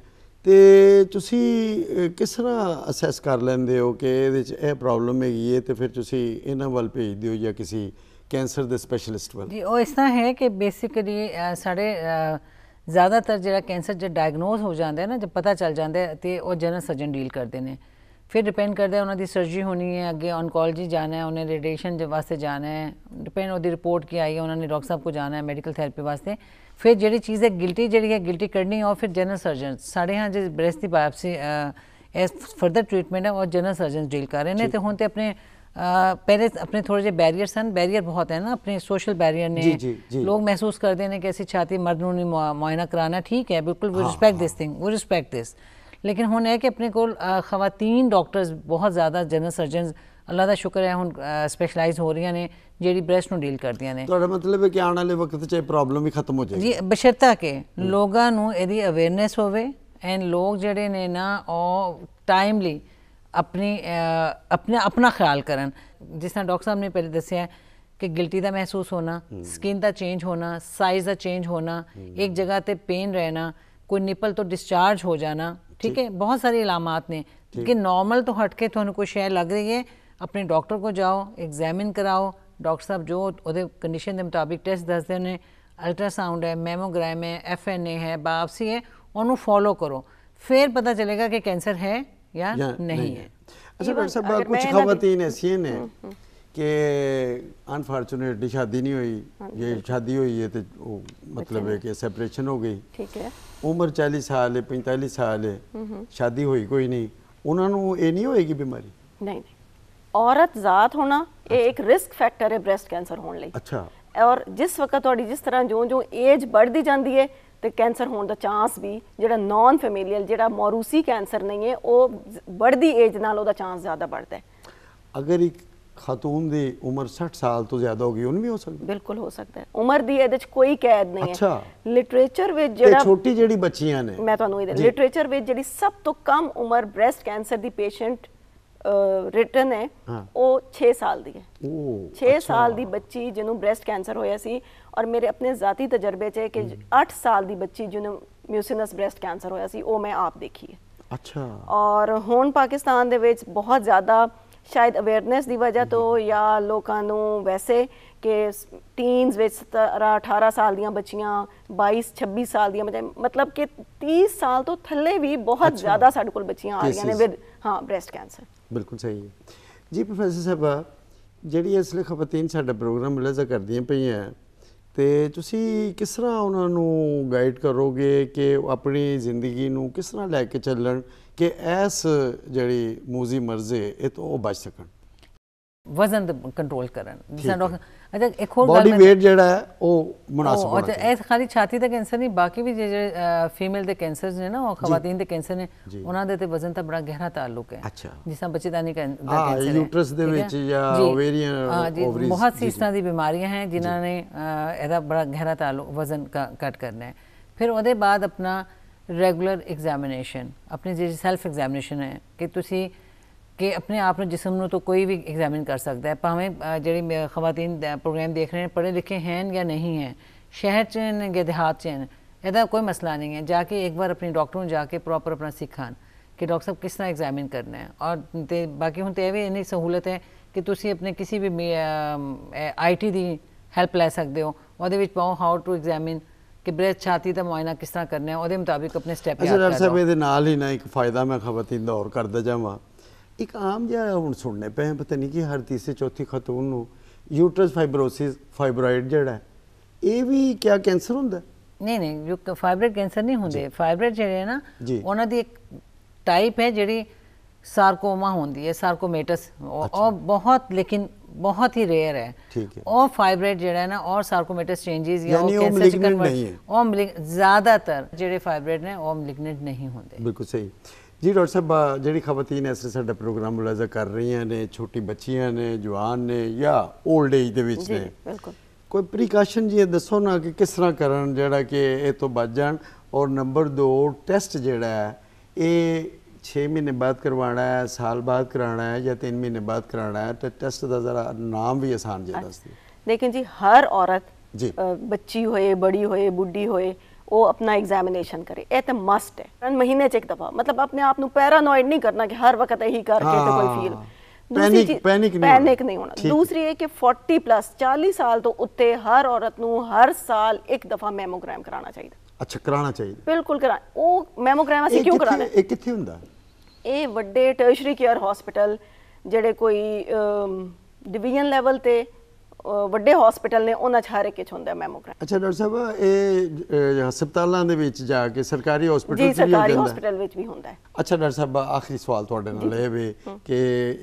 ਤੇ ਤੁਸੀਂ ਕਿਸ ਤਰ੍ਹਾਂ ਅਸੈਸ ਕਰ ਲੈਂਦੇ ਹੋ ਕਿ ਇਹਦੇ ਵਿੱਚ ਇਹ ਪ੍ਰੋਬਲਮ ਹੈਗੀ ਹੈ ਤੇ ਫਿਰ ਤੁਸੀਂ ਇਹਨਾਂ ਵੱਲ ਭੇਜਦੇ ਹੋ ਜਾਂ ਕਿਸੇ ਕੈਂਸਰ ਦੇ ਸਪੈਸ਼ਲਿਸਟ ਵੱਲ ਜੀ ਉਹ ਇਸ ਤਰ੍ਹਾਂ ਹੈ ਕਿ ਬੇਸਿਕਲੀ ਸਾਡੇ ਜ਼ਿਆਦਾਤਰ ਜਿਹੜਾ ਕੈਂਸਰ ਜਦ ਡਾਇਗਨੋਸ ਹੋ ਜਾਂਦਾ ਹੈ ਨਾ ਜਦ ਪਤਾ ਚੱਲ ਜਾਂਦਾ ਹੈ ਤੇ ਉਹ ਜਨਰਲ ਸਰਜਨ ਡੀਲ ਕਰਦੇ ਨੇ ਫਿਰ ਡਿਪੈਂਡ ਕਰਦਾ ਹੈ ਉਹਨਾਂ ਦੀ ਸਰਜਰੀ ਹੋਣੀ ਹੈ ਅੱਗੇ ਔਨਕੋਲੋਜੀ ਜਾਣਾ ਹੈ ਉਹਨੇ ਰੇਡੀਏਸ਼ਨ ਦੇ ਵਾਸਤੇ ਜਾਣਾ ਹੈ ਡਿਪੈਂਡ ਉਹਦੀ ਰਿਪੋਰਟ ਕੀ ਆਈ ਹੈ ਉਹਨਾਂ ਨੇ ਡਾਕਟਰ ਸਾਹਿਬ ਕੋ ਜਾਣਾ ਹੈ ਮੈਡੀਕਲ ਥੈਰੇਪੀ ਵਾਸਤੇ ਫਿਰ ਜਿਹੜੀ ਚੀਜ਼ ਹੈ ਗਿਲਟੀ ਜਿਹੜੀ ਹੈ ਗਿਲਟੀ ਕੱਢਣੀ ਉਹ ਫਿਰ ਜਨਰਲ ਸਰਜਨ ਸਾਡੇ ਹਾਂ ਜੇ ਬ੍ਰੈਸਟ ਦੀ ਬਾਇਪਸੀ ਇਸ ਫਰਦਰ ਟ੍ਰੀਟਮੈਂਟ ਹੈ ਉਹ ਜਨਰਲ ਸਰਜਨ ਡੀਲ ਕਰ ਰਹੇ ਨੇ ਤੇ ਹੁਣ ਤੇ ਆਪਣੇ पहले अपने थोड़े से बैरियर सन बैरियर बहुत है ना अपने सोशल बैरियर ने जी, जी, जी. लोग महसूस कर देने कैसी छाती मर्द ने मुआयना कराना ठीक है बिल्कुल वो रिस्पेक्ट दिस थिंग वो रिस्पेक्ट दिस लेकिन हूँ है कि अपने को खातन डॉक्टर्स बहुत ज़्यादा जनरल सर्जन अल्लाह का शुक्र है हूँ स्पेशलाइज हो रही ने मतलब जी ब्रेस्ट ਨੂੰ कर दिया ने ਤੁਹਾਡਾ ਮਤਲਬ ਹੈ ਕਿ ਆਉਣ ਵਾਲੇ ਵਕਤ 'ਚ ਇਹ ਪ੍ਰੋਬਲਮ ਵੀ ਖਤਮ ਹੋ ਜਾਏਗੀ ਜੀ ਬਸ਼ਰਤਾ यदि अवेयरनेस ਨੂੰ एंड लोग जड़े ने ना टाइमली ਆਪਣੀ ਆਪਣਾ ਆਪਣਾ ਖਿਆਲ ਕਰਨ ਜਿਸ ਤਰ੍ਹਾਂ ਡਾਕਟਰ ਸਾਹਿਬ ਨੇ ਪਹਿਲੇ ਦੱਸਿਆ ਕਿ ਗਿਲਟੀ ਦਾ ਮਹਿਸੂਸ ਹੋਣਾ ਸਕਿਨ ਦਾ ਚੇਂਜ ਹੋਣਾ ਸਾਈਜ਼ ਦਾ ਚੇਂਜ ਹੋਣਾ ਇੱਕ ਜਗ੍ਹਾ ਤੇ ਪੇਨ ਰਹਿਣਾ ਕੋਈ ਨਿਪਲ ਤੋਂ ਡਿਸਚਾਰਜ ਹੋ ਜਾਣਾ ਠੀਕ ਹੈ ਬਹੁਤ ਸਾਰੇ ਇਲਾਮਾਤ ਨੇ ਕਿ ਨਾਰਮਲ ਤੋਂ ਹਟ ਕੇ ਤੁਹਾਨੂੰ ਕੋਈ ਸ਼ੈ ਲੱਗ ਰਹੀ ਹੈ ਆਪਣੇ ਡਾਕਟਰ ਕੋ ਜਾਓ ਐਗਜ਼ਾਮਿਨ ਕਰਾਓ ਡਾਕਟਰ ਸਾਹਿਬ ਜੋ ਉਹਦੇ ਕੰਡੀਸ਼ਨ ਦੇ ਮੁਤਾਬਿਕ ਟੈਸਟ ਦੱਸਦੇ ਨੇ ਅਲਟਰਾਸਾਊਂਡ ਹੈ ਮੈਮੋਗ੍ਰਾਮ ਹੈ ਐਫ ਐਨ ਏ ਹੈ ਬਾਪਸੀ ਹੈ ਉਹਨੂੰ ਫੋਲੋ ਕਰੋ ਫਿਰ ਪਤਾ ਚੱਲੇਗਾ ਕਿ ਕੈਂਸਰ ਹੈ या, या नहीं, नहीं है अच्छा साहब कुछ खातन ऐसी ने कि अनफॉर्चुनेटली शादी नहीं हुई हाँ ये शादी हुई है तो मतलब अच्छा। है कि सेपरेशन हो गई ठीक है उम्र चालीस साल है पैंतालीस साल है हम्म, हम्म। शादी हुई कोई नहीं उन्होंने ये नहीं होगी बीमारी नहीं नहीं औरत जात होना ये अच्छा। एक रिस्क फैक्टर है ब्रेस्ट कैंसर होने अच्छा और जिस वक्त ਵਕਤ ਤੁਹਾਡੀ ਜਿਸ जो ਜੋ ਜੋ ਏਜ ਵੱਧਦੀ ਜਾਂਦੀ ਤੇ ਕੈਂਸਰ ਹੋਣ ਦਾ ਚਾਂਸ ਵੀ ਜਿਹੜਾ ਨਾਨ ਫੈਮਿਲੀਅਲ ਜਿਹੜਾ ਮੌਰੂਸੀ ਕੈਂਸਰ ਨਹੀਂ ਹੈ ਉਹ ਵੱਡੀ ਏਜ ਨਾਲ ਉਹਦਾ ਚਾਂਸ ਜ਼ਿਆਦਾ ਵੱਧਦਾ ਹੈ ਅਗਰ ਇੱਕ ਖਾਤੂਨ ਦੀ ਉਮਰ 60 ਸਾਲ ਤੋਂ ਜ਼ਿਆਦਾ ਹੋ ਗਈ ਉਹਨੂੰ ਵੀ ਹੋ ਸਕਦਾ ਬਿਲਕੁਲ ਹੋ ਸਕਦਾ ਹੈ ਉਮਰ ਦੀ ਇਹਦੇ ਵਿੱਚ ਕੋਈ ਕੈਦ ਨਹੀਂ ਹੈ ਅੱਛਾ ਲਿਟਰੇਚਰ ਵਿੱਚ ਜਿਹੜਾ ਛੋਟੀ ਜਿਹੜੀ ਬੱਚੀਆਂ ਨੇ ਮੈਂ ਤੁਹਾਨੂੰ ਇਹ ਲਿਟਰੇਚਰ ਵਿੱਚ ਜਿਹੜੀ ਸਭ ਤੋਂ ਕਮ ਉਮਰ ਬ੍ਰੈਸਟ ਕੈਂਸਰ ਦੀ ਪੇਸ਼ੈਂਟ ਰਿਟਨ ਹੈ ਉਹ 6 ਸਾਲ ਦੀ ਹੈ 6 ਸਾਲ ਦੀ ਬੱਚੀ ਜਿਹਨੂੰ ਬ੍ਰੈਸਟ ਕੈਂਸਰ ਹੋਇਆ ਸੀ ਔਰ ਮੇਰੇ ਆਪਣੇ ذاتی ਤਜਰਬੇ 'ਚ ਹੈ ਕਿ 8 ਸਾਲ ਦੀ ਬੱਚੀ ਜਿਹਨੂੰ ਮਿਊਸਿਨਸ ਬ੍ਰੈਸਟ ਕੈਂਸਰ ਹੋਇਆ ਸੀ ਉਹ ਮੈਂ ਆਪ ਦੇਖੀ ਹੈ ਅੱਛਾ ਔਰ ਹੁਣ ਪਾਕਿਸਤਾਨ ਦੇ ਵਿੱਚ ਬਹੁਤ ਜ਼ਿਆਦਾ ਸ਼ਾਇਦ ਅਵੇਅਰਨੈਸ ਦੀ وجہ ਤੋਂ ਜਾਂ ਲੋਕਾਂ ਨੂੰ ਵੈਸੇ ਕਿ ਟੀਨਸ ਵਿੱਚ 17 18 ਸਾਲ ਦੀਆਂ ਬੱਚੀਆਂ 22 26 ਸਾਲ ਦੀਆਂ ਮਤਲਬ ਕਿ 30 ਸਾਲ ਤੋਂ ਥੱਲੇ ਵੀ ਬਹੁਤ ਜ਼ਿਆਦਾ ਸਾਡੇ ਕੋਲ ਬੱਚੀਆਂ ਆ ਰਹੀਆਂ ਨੇ ਵਿਦ ਹਾਂ ਬ੍ਰੈਸਟ ਕੈਂਸਰ ਬਿਲਕੁਲ ਸਹੀ ਹੈ ਜੀ ਪ੍ਰੋਫੈਸਰ ਸਾਹਿਬਾ ਜਿਹੜੀ ਇਸ ਲਈ ਖਪਤੀਨ ਸਾਡਾ ਪ੍ਰੋਗਰਾਮ ਲਜ਼ਾ ਕਰਦੀਆਂ ਪਈਆਂ ਤੇ ਤੁਸੀਂ ਕਿਸ ਤਰ੍ਹਾਂ ਉਹਨਾਂ ਨੂੰ ਗਾਈਡ ਕਰੋਗੇ ਕਿ ਆਪਣੀ ਜ਼ਿੰਦਗੀ ਨੂੰ ਕਿਸ ਤਰ੍ਹਾਂ ਲੈ ਕੇ ਚੱਲਣ ਕਿ ਐਸ ਜਿਹੜੀ ਮੂਜ਼ੀ ਮਰਜ਼ੇ ਇਹ ਤੋਂ ਉਹ ਬਚ ਸਕਣ ਵਜ਼ਨ ਕੰਟਰੋਲ ਕਰਨ ਜਿਸਾ ਡਾਕਟਰ ਅੱਛਾ ਇੱਕ ਹੋਰ ਗੱਲ ਬੋਡੀ weight ਜਿਹੜਾ ਹੈ ਉਹ ਮناسب ਹੋਣਾ ਚਾਹੀਦਾ ਅੱਛਾ ਖਾਲੀ ਛਾਤੀ ਦਾ ਕੈਂਸਰ ਨਹੀਂ ਬਾਕੀ ਵੀ ਜਿਹੜੇ ਫੀਮੇਲ ਦੇ ਕੈਂਸਰਸ ਨੇ ਨਾ ਉਹ ਖਵਾਤੀਨ ਦੇ ਕੈਂਸਰ ਨੇ ਉਹਨਾਂ ਦੇ ਤੇ ਵਜ਼ਨ ਦਾ ਬੜਾ ਗਹਿਰਾ ਤਾਲੁਕ ਹੈ ਜਿਸਾ ਬੱਚੇਦਾਨੀ ਦਾ ਕੈਂਸਰ ਹੈ ਯੂਟਰਸ ਦੇ ਵਿੱਚ ਜਾਂ ਓਵੇਰੀਅਨ ਓਵਰੀਜ਼ ਬਹੁਤ ਸੀ ਇਸ ਤਰ੍ਹਾਂ ਦੀ ਬਿਮਾਰੀਆਂ ਹੈ ਜਿਨ੍ਹਾਂ ਨੇ ਇਹਦਾ ਬੜਾ ਗਹਿਰਾ ਤਾਲੁਕ ਵਜ਼ਨ ਕੱਟ ਕਰਨਾ ਹੈ ਫਿਰ ਉਹਦੇ ਬਾਅਦ ਆਪਣਾ ਰੈਗੂਲਰ ਐਗਜ਼ਾਮੀਨੇਸ਼ਨ ਆਪਣੀ ਜਿਹੜੀ ਸੈਲਫ ਐਗਜ਼ਾਮੀਨੇਸ਼ਨ ਹੈ ਕਿ ਤੁਸੀਂ कि अपने आप में जिसम तो कोई भी एग्जामिन कर सकता है भावें जी खातन प्रोग्राम देख रहे हैं पढ़े लिखे हैं या नहीं हैं शहर च हैं या देहात हैं यदा कोई मसला नहीं है जाके एक बार अपने डॉक्टरों जाके प्रॉपर अपना सीखा कि डॉक्टर साहब किस तरह एग्जामिन करना है और ते बाकी हूँ तो यह भी इन्नी सहूलत है कि तुम अपने किसी भी आई टी की हैल्प लै सकते हो पाओ हाउ टू एग्जामिन कि ब्रेस छाती का मुआयना किस तरह करना है और मुताबिक अपने स्टैप अच्छा, साहब ये ना एक फायदा मैं खातन का करता जावा ਇੱਕ ਆਮ ਜਿਹਾ ਹੁਣ ਸੁਣਨੇ ਪਏ ਆ ਪਤਾ ਨਹੀਂ ਕਿ ਹਰ ਤੀਸਰੀ ਚੌਥੀ ਖਤੂਨ ਨੂੰ ਯੂਟਰਸ ਫਾਈਬਰੋਸਿਸ ਫਾਈਬਰੋਇਡ ਜਿਹੜਾ ਇਹ ਵੀ ਕਿਆ ਕੈਂਸਰ ਹੁੰਦਾ ਨਹੀਂ ਨਹੀਂ ਜੋ ਫਾਈਬਰੋਇਡ ਕੈਂਸਰ ਨਹੀਂ ਹੁੰਦੇ ਫਾਈਬਰੋਇਡ ਜਿਹੜੇ ਨਾ ਉਹਨਾਂ ਦੀ ਇੱਕ ਟਾਈਪ ਹੈ ਜਿਹੜੀ सार्कोमा होती है सार्कोमेटस अच्छा। और बहुत लेकिन बहुत ही रेयर है ठीक है और फाइब्रेट जो है ना और सार्कोमेटस चेंजेस या कैंसर और ज्यादातर जेडे फाइब्रेट ने और मिलिग्नेंट नहीं होते बिल्कुल सही ਜੀ ਡਾਕਟਰ ਸਾਹਿਬ ਜਿਹੜੀ ਖਵਤੀਨ ਐਸ ਵੇਲੇ ਸਾਡਾ ਪ੍ਰੋਗਰਾਮ ਮੁਲਾਜ਼ਾ ਕਰ ਰਹੀਆਂ ਨੇ ਛੋਟੀ ਬੱਚੀਆਂ ਨੇ ਜਵਾਨ ਨੇ ਜਾਂ 올ਡ ਏਜ ਦੇ ਵਿੱਚ ਨੇ ਬਿਲਕੁਲ ਕੋਈ ਪ੍ਰੀਕਾਸ਼ਨ ਜੀ ਦੱਸੋ ਨਾ ਕਿ ਕਿਸ ਤਰ੍ਹਾਂ ਕਰਨ ਜਿਹੜਾ ਕਿ ਇਹ ਤੋਂ ਬਚ ਜਾਣ ਔਰ ਨੰਬਰ 2 ਟੈਸਟ ਜਿਹੜਾ ਹੈ ਇਹ 6 ਮਹੀਨੇ ਬਾਅਦ ਕਰਵਾਉਣਾ ਹੈ ਸਾਲ ਬਾਅਦ ਕਰਾਉਣਾ ਹੈ ਜਾਂ 3 ਮਹੀਨੇ ਬਾਅਦ ਕਰਾਉਣਾ ਹੈ ਤੇ ਟੈਸਟ ਦਾ ਜ਼ਰਾ ਨਾਮ ਵੀ ਆਸਾਨ ਜਿਹਾ ਦੱਸ ਦਿਓ ਲੇਕਿਨ ਜੀ ਹਰ ਔਰਤ ਜੀ ਬੱਚੀ ਹੋਏ ਬੜੀ ਹੋਏ ਬੁੱਢੀ ਹੋਏ ਉਹ ਆਪਣਾ ਐਗਜ਼ਾਮੀਨੇਸ਼ਨ ਕਰੇ ਇਹ ਤਾਂ ਮਸਟ ਹੈ ਹਰ ਮਹੀਨੇ ਚ ਇੱਕ ਦਫਾ ਮਤਲਬ ਆਪਣੇ ਆਪ ਨੂੰ ਪੈਰਾਨੋਇਡ ਨਹੀਂ ਕਰਨਾ ਕਿ ਹਰ ਵਕਤ ਇਹੀ ਕਰਕੇ ਤਾਂ ਕੋਈ ਫੀਲ ਪੈਨਿਕ ਪੈਨਿਕ ਨਹੀਂ ਪੈਨਿਕ ਨਹੀਂ ਹੋਣਾ ਦੂਸਰੀ ਇਹ ਕਿ 40 ਪਲੱਸ 40 ਸਾਲ ਤੋਂ ਉੱਤੇ ਹਰ ਔਰਤ ਨੂੰ ਹਰ ਸਾਲ ਇੱਕ ਦਫਾ ਮੈਮੋਗ੍ਰਾਮ ਕਰਾਉਣਾ ਚਾਹੀਦਾ ਅੱਛਾ ਕਰਾਉਣਾ ਚਾਹੀਦਾ ਬਿਲਕੁਲ ਕਰਾ ਉਹ ਮੈਮੋਗ੍ਰਾਮ ਅਸੀਂ ਕਿਉਂ ਕਰਾਣਾ ਇਹ ਕਿੱਥੇ ਹੁੰਦਾ ਇਹ ਵੱਡੇ ਟਰਸ਼ਰੀ ਕੇਅਰ ਹਸਪੀਟਲ ਜਿਹੜੇ ਕੋਈ ਡਿਵੀਜ਼ਨ ਲੈਵਲ ਤੇ ਵੱਡੇ ਹਸਪੀਟਲ ਨੇ ਉਹਨਾਂ 'ਚ ਹਰ ਇੱਕ 'ਚ ਹੁੰਦਾ ਮੈਮੋਗ੍ਰਾਮ ਅੱਛਾ ਡਾਕਟਰ ਸਾਹਿਬ ਇਹ ਹਸਪਤਾਲਾਂ ਦੇ ਵਿੱਚ ਜਾ ਕੇ ਸਰਕਾਰੀ ਹਸਪੀਟਲ ਵਿੱਚ ਵੀ ਹੁੰਦਾ ਜੀ ਸਰਕਾਰੀ ਹਸਪੀਟਲ ਵਿੱਚ ਵੀ ਹੁੰਦਾ ਹੈ ਅੱਛਾ ਡਾਕਟਰ ਸਾਹਿਬ ਆਖਰੀ ਸਵਾਲ ਤੁਹਾਡੇ ਨਾਲ ਇਹ ਵੀ ਕਿ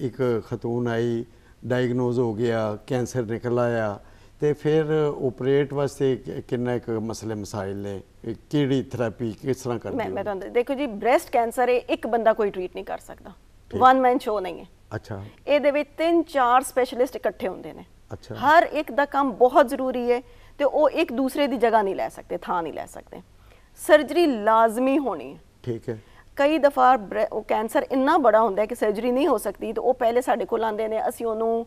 ਇੱਕ ਖਤੂਨ ਆਈ ਡਾਇਗਨੋਸ ਹੋ ਗਿਆ ਕੈਂਸਰ ਨਿਕਲ ਆਇਆ ਤੇ ਫਿਰ ਆਪਰੇਟ ਵਾਸਤੇ ਕਿੰਨਾ ਇੱਕ ਮਸਲੇ ਮਸਾਇਲ ਨੇ ਕਿਹੜੀ ਥੈਰੇਪੀ ਕਿਸ ਤਰ੍ਹਾਂ ਕਰਦੇ ਮੈਂ ਮੈਂ ਤੁਹਾਨੂੰ ਦੇਖੋ ਜੀ ਬ੍ਰੈਸਟ ਕੈਂਸਰ ਇਹ ਇੱਕ ਬੰਦਾ ਕੋਈ ਟ੍ਰੀਟ ਨਹੀਂ ਕਰ ਸਕਦਾ ਵਨ ਮੈਨ ਸ਼ੋ ਨਹੀਂ ਹੈ ਅੱਛਾ ਇਹਦੇ ਵਿੱਚ ਤਿੰਨ ਚਾਰ ਸਪੈਸ਼ਲਿਸਟ ਇਕੱਠੇ ਹੁੰਦੇ ਨੇ ਅੱਛਾ ਹਰ ਇੱਕ ਦਾ ਕੰਮ ਬਹੁਤ ਜ਼ਰੂਰੀ ਹੈ ਤੇ ਉਹ ਇੱਕ ਦੂਸਰੇ ਦੀ ਜਗ੍ਹਾ ਨਹੀਂ ਲੈ ਸਕਦੇ ਥਾਂ ਨਹੀਂ ਲੈ ਸਕਦੇ ਸਰਜਰੀ ਲਾਜ਼ਮੀ ਹੋਣੀ ਹੈ ਠੀਕ ਹੈ ਕਈ ਦਫਾ ਉਹ ਕੈਂਸਰ ਇੰਨਾ ਬੜਾ ਹੁੰਦਾ ਹੈ ਕਿ ਸਰਜਰੀ ਨਹੀਂ ਹੋ ਸਕਦੀ ਤੇ ਉਹ ਪਹਿਲੇ ਸਾਡੇ ਕੋਲ ਆਉਂਦੇ ਨੇ ਅਸੀਂ ਉਹਨੂੰ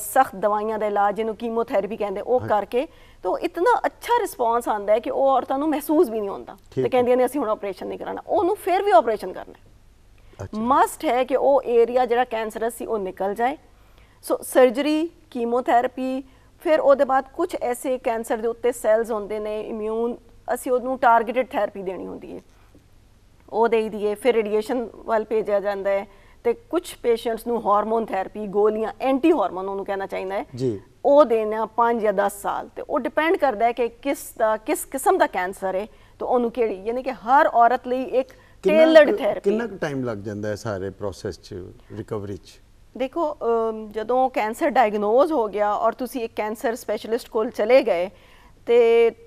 ਸਖਤ ਦਵਾਈਆਂ ਦਾ ਇਲਾਜ ਜਿਹਨੂੰ ਕੀਮੋਥੈਰੇਪੀ ਕਹਿੰਦੇ ਉਹ ਕਰਕੇ ਤਾਂ ਇਤਨਾ ਅੱਛਾ ਰਿਸਪੌਂਸ ਆਉਂਦਾ ਹੈ ਕਿ ਉਹ ਔਰਤਾਂ ਨੂੰ ਮਹਿਸੂਸ ਵੀ ਨਹੀਂ ਹੁੰਦਾ ਤੇ ਕਹਿੰਦੀਆਂ ਨੇ ਅਸੀਂ ਹੁਣ ਆਪਰੇਸ਼ਨ ਨਹੀਂ ਕਰਾਣਾ ਉਹਨੂੰ ਫਿਰ ਵੀ ਆਪਰੇਸ਼ਨ ਕਰਨਾ ਮਸਟ ਹੈ ਕਿ ਉਹ ਏਰੀਆ ਜਿਹੜਾ ਕੈਂਸਰਸ ਸੀ ਉਹ ਨਿਕਲ ਜਾਏ ਸੋ ਸਰਜਰੀ ਕੀਮੋਥੈਰੇਪੀ ਫਿਰ ਉਹਦੇ ਬਾਅਦ ਕੁਝ ਐਸੇ ਕੈਂਸਰ ਦੇ ਉੱਤੇ ਸੈਲਸ ਹੁੰਦੇ ਨੇ ਇਮਿਊਨ ਅਸੀਂ ਉਹਨੂੰ ਟਾਰਗੇਟਡ ਥੈਰੇਪੀ ਦੇਣੀ ਹੁੰਦੀ ਹੈ ਉਹ ਦੇਈ ਦਈਏ ਫਿਰ ਰੇਡੀਏਸ਼ਨ ਵੱਲ ਭੇਜਿਆ ਜਾਂਦਾ ਹੈ ਤੇ ਕੁਝ ਪੇਸ਼ੈਂਟਸ ਨੂੰ ਹਾਰਮੋਨ ਥੈਰੇਪੀ ਗੋਲੀਆਂ ਐਂਟੀ ਹਾਰਮੋਨ ਉਹਨੂੰ ਕਹਿਣਾ ਚਾਹੀਦਾ ਹੈ ਜੀ ਉਹ ਦੇਣਾ 5 ਜਾਂ 10 ਸਾਲ ਤੇ ਉਹ ਡਿਪੈਂਡ ਕਰਦਾ ਹੈ ਕਿ ਕਿਸ ਦਾ ਕਿਸ ਕਿਸਮ ਦਾ ਕੈਂਸਰ ਹੈ ਤਾਂ ਉਹਨੂੰ ਕਿਹੜੀ ਯਾਨੀ ਕਿ ਹਰ ਔਰਤ ਲਈ ਇੱਕ ਟੇਲਰਡ ਥੈਰੇਪੀ ਕਿੰਨਾ ਟਾਈਮ ਲੱਗ ਜਾਂਦਾ ਹੈ ਸਾਰੇ ਪ੍ਰੋਸੈਸ 'ਚ ਰਿਕਵਰੀ 'ਚ ਦੇਖੋ ਜਦੋਂ ਕੈਂਸਰ ਡਾਇਗਨੋਸ ਹੋ ਗਿਆ ਔਰ ਤੁਸੀਂ ਇੱਕ ਕੈਂਸਰ ਸਪੈਸ਼ਲਿਸਟ ਕੋਲ ਚਲੇ ਗਏ ਤੇ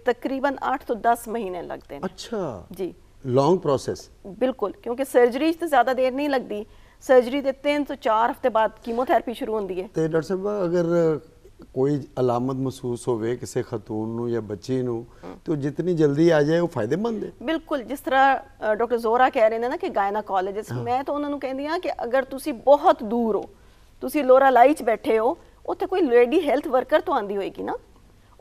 ਤਕਰੀਬਨ 8 ਤੋਂ 10 ਮਹੀਨੇ ਲੱਗਦੇ ਨੇ ਅੱਛਾ ਜੀ ਲੌਂਗ ਪ੍ਰੋਸੈਸ ਬਿਲਕੁਲ ਕਿਉਂਕਿ ਸਰਜਰੀ ਤੇ ਜ਼ਿਆਦਾ ਦੇਰ ਨਹੀਂ ਲੱਗਦੀ ਸਰਜਰੀ ਦੇ 3 ਤੋਂ 4 ਹਫ਼ਤੇ ਬਾਅਦ ਕੀਮੋਥੈਰੇਪੀ ਸ਼ੁਰੂ ਹੁੰਦੀ ਹੈ ਤੇ ਡਾਕਟਰ ਸਾਹਿਬ ਅਗਰ ਕੋਈ ਅਲਾਮਤ ਮਹਿਸੂਸ ਹੋਵੇ ਕਿਸੇ ਖਤੂਨ ਨੂੰ ਜਾਂ ਬੱਚੀ ਨੂੰ ਤੇ ਉਹ ਜਿੰਨੀ ਜਲਦੀ ਆ ਜਾਏ ਉਹ ਫਾਇਦੇਮੰਦ ਹੈ ਬਿਲਕੁਲ ਜਿਸ ਤਰ੍ਹਾਂ ਡਾਕਟਰ ਜ਼ੋਰਾ ਕਹਿ ਰਹੇ ਨੇ ਨਾ ਕਿ ਗਾਇਨਾਕੋਲੋਜਿਸਟ ਮੈਂ ਤਾਂ ਉਹਨਾਂ ਨੂੰ ਕਹਿੰਦੀ ਆ ਕਿ ਅਗਰ ਤੁਸੀਂ ਬਹੁਤ ਦੂਰ ਹੋ ਤੁਸੀਂ ਲੋਰਾ ਲਾਈ 'ਚ ਬੈਠੇ ਹੋ ਉੱਥੇ ਕੋਈ ਲੇਡੀ ਹੈਲਥ ਵਰਕਰ ਤੋਂ ਆਂਦੀ ਹੋਏਗੀ ਨਾ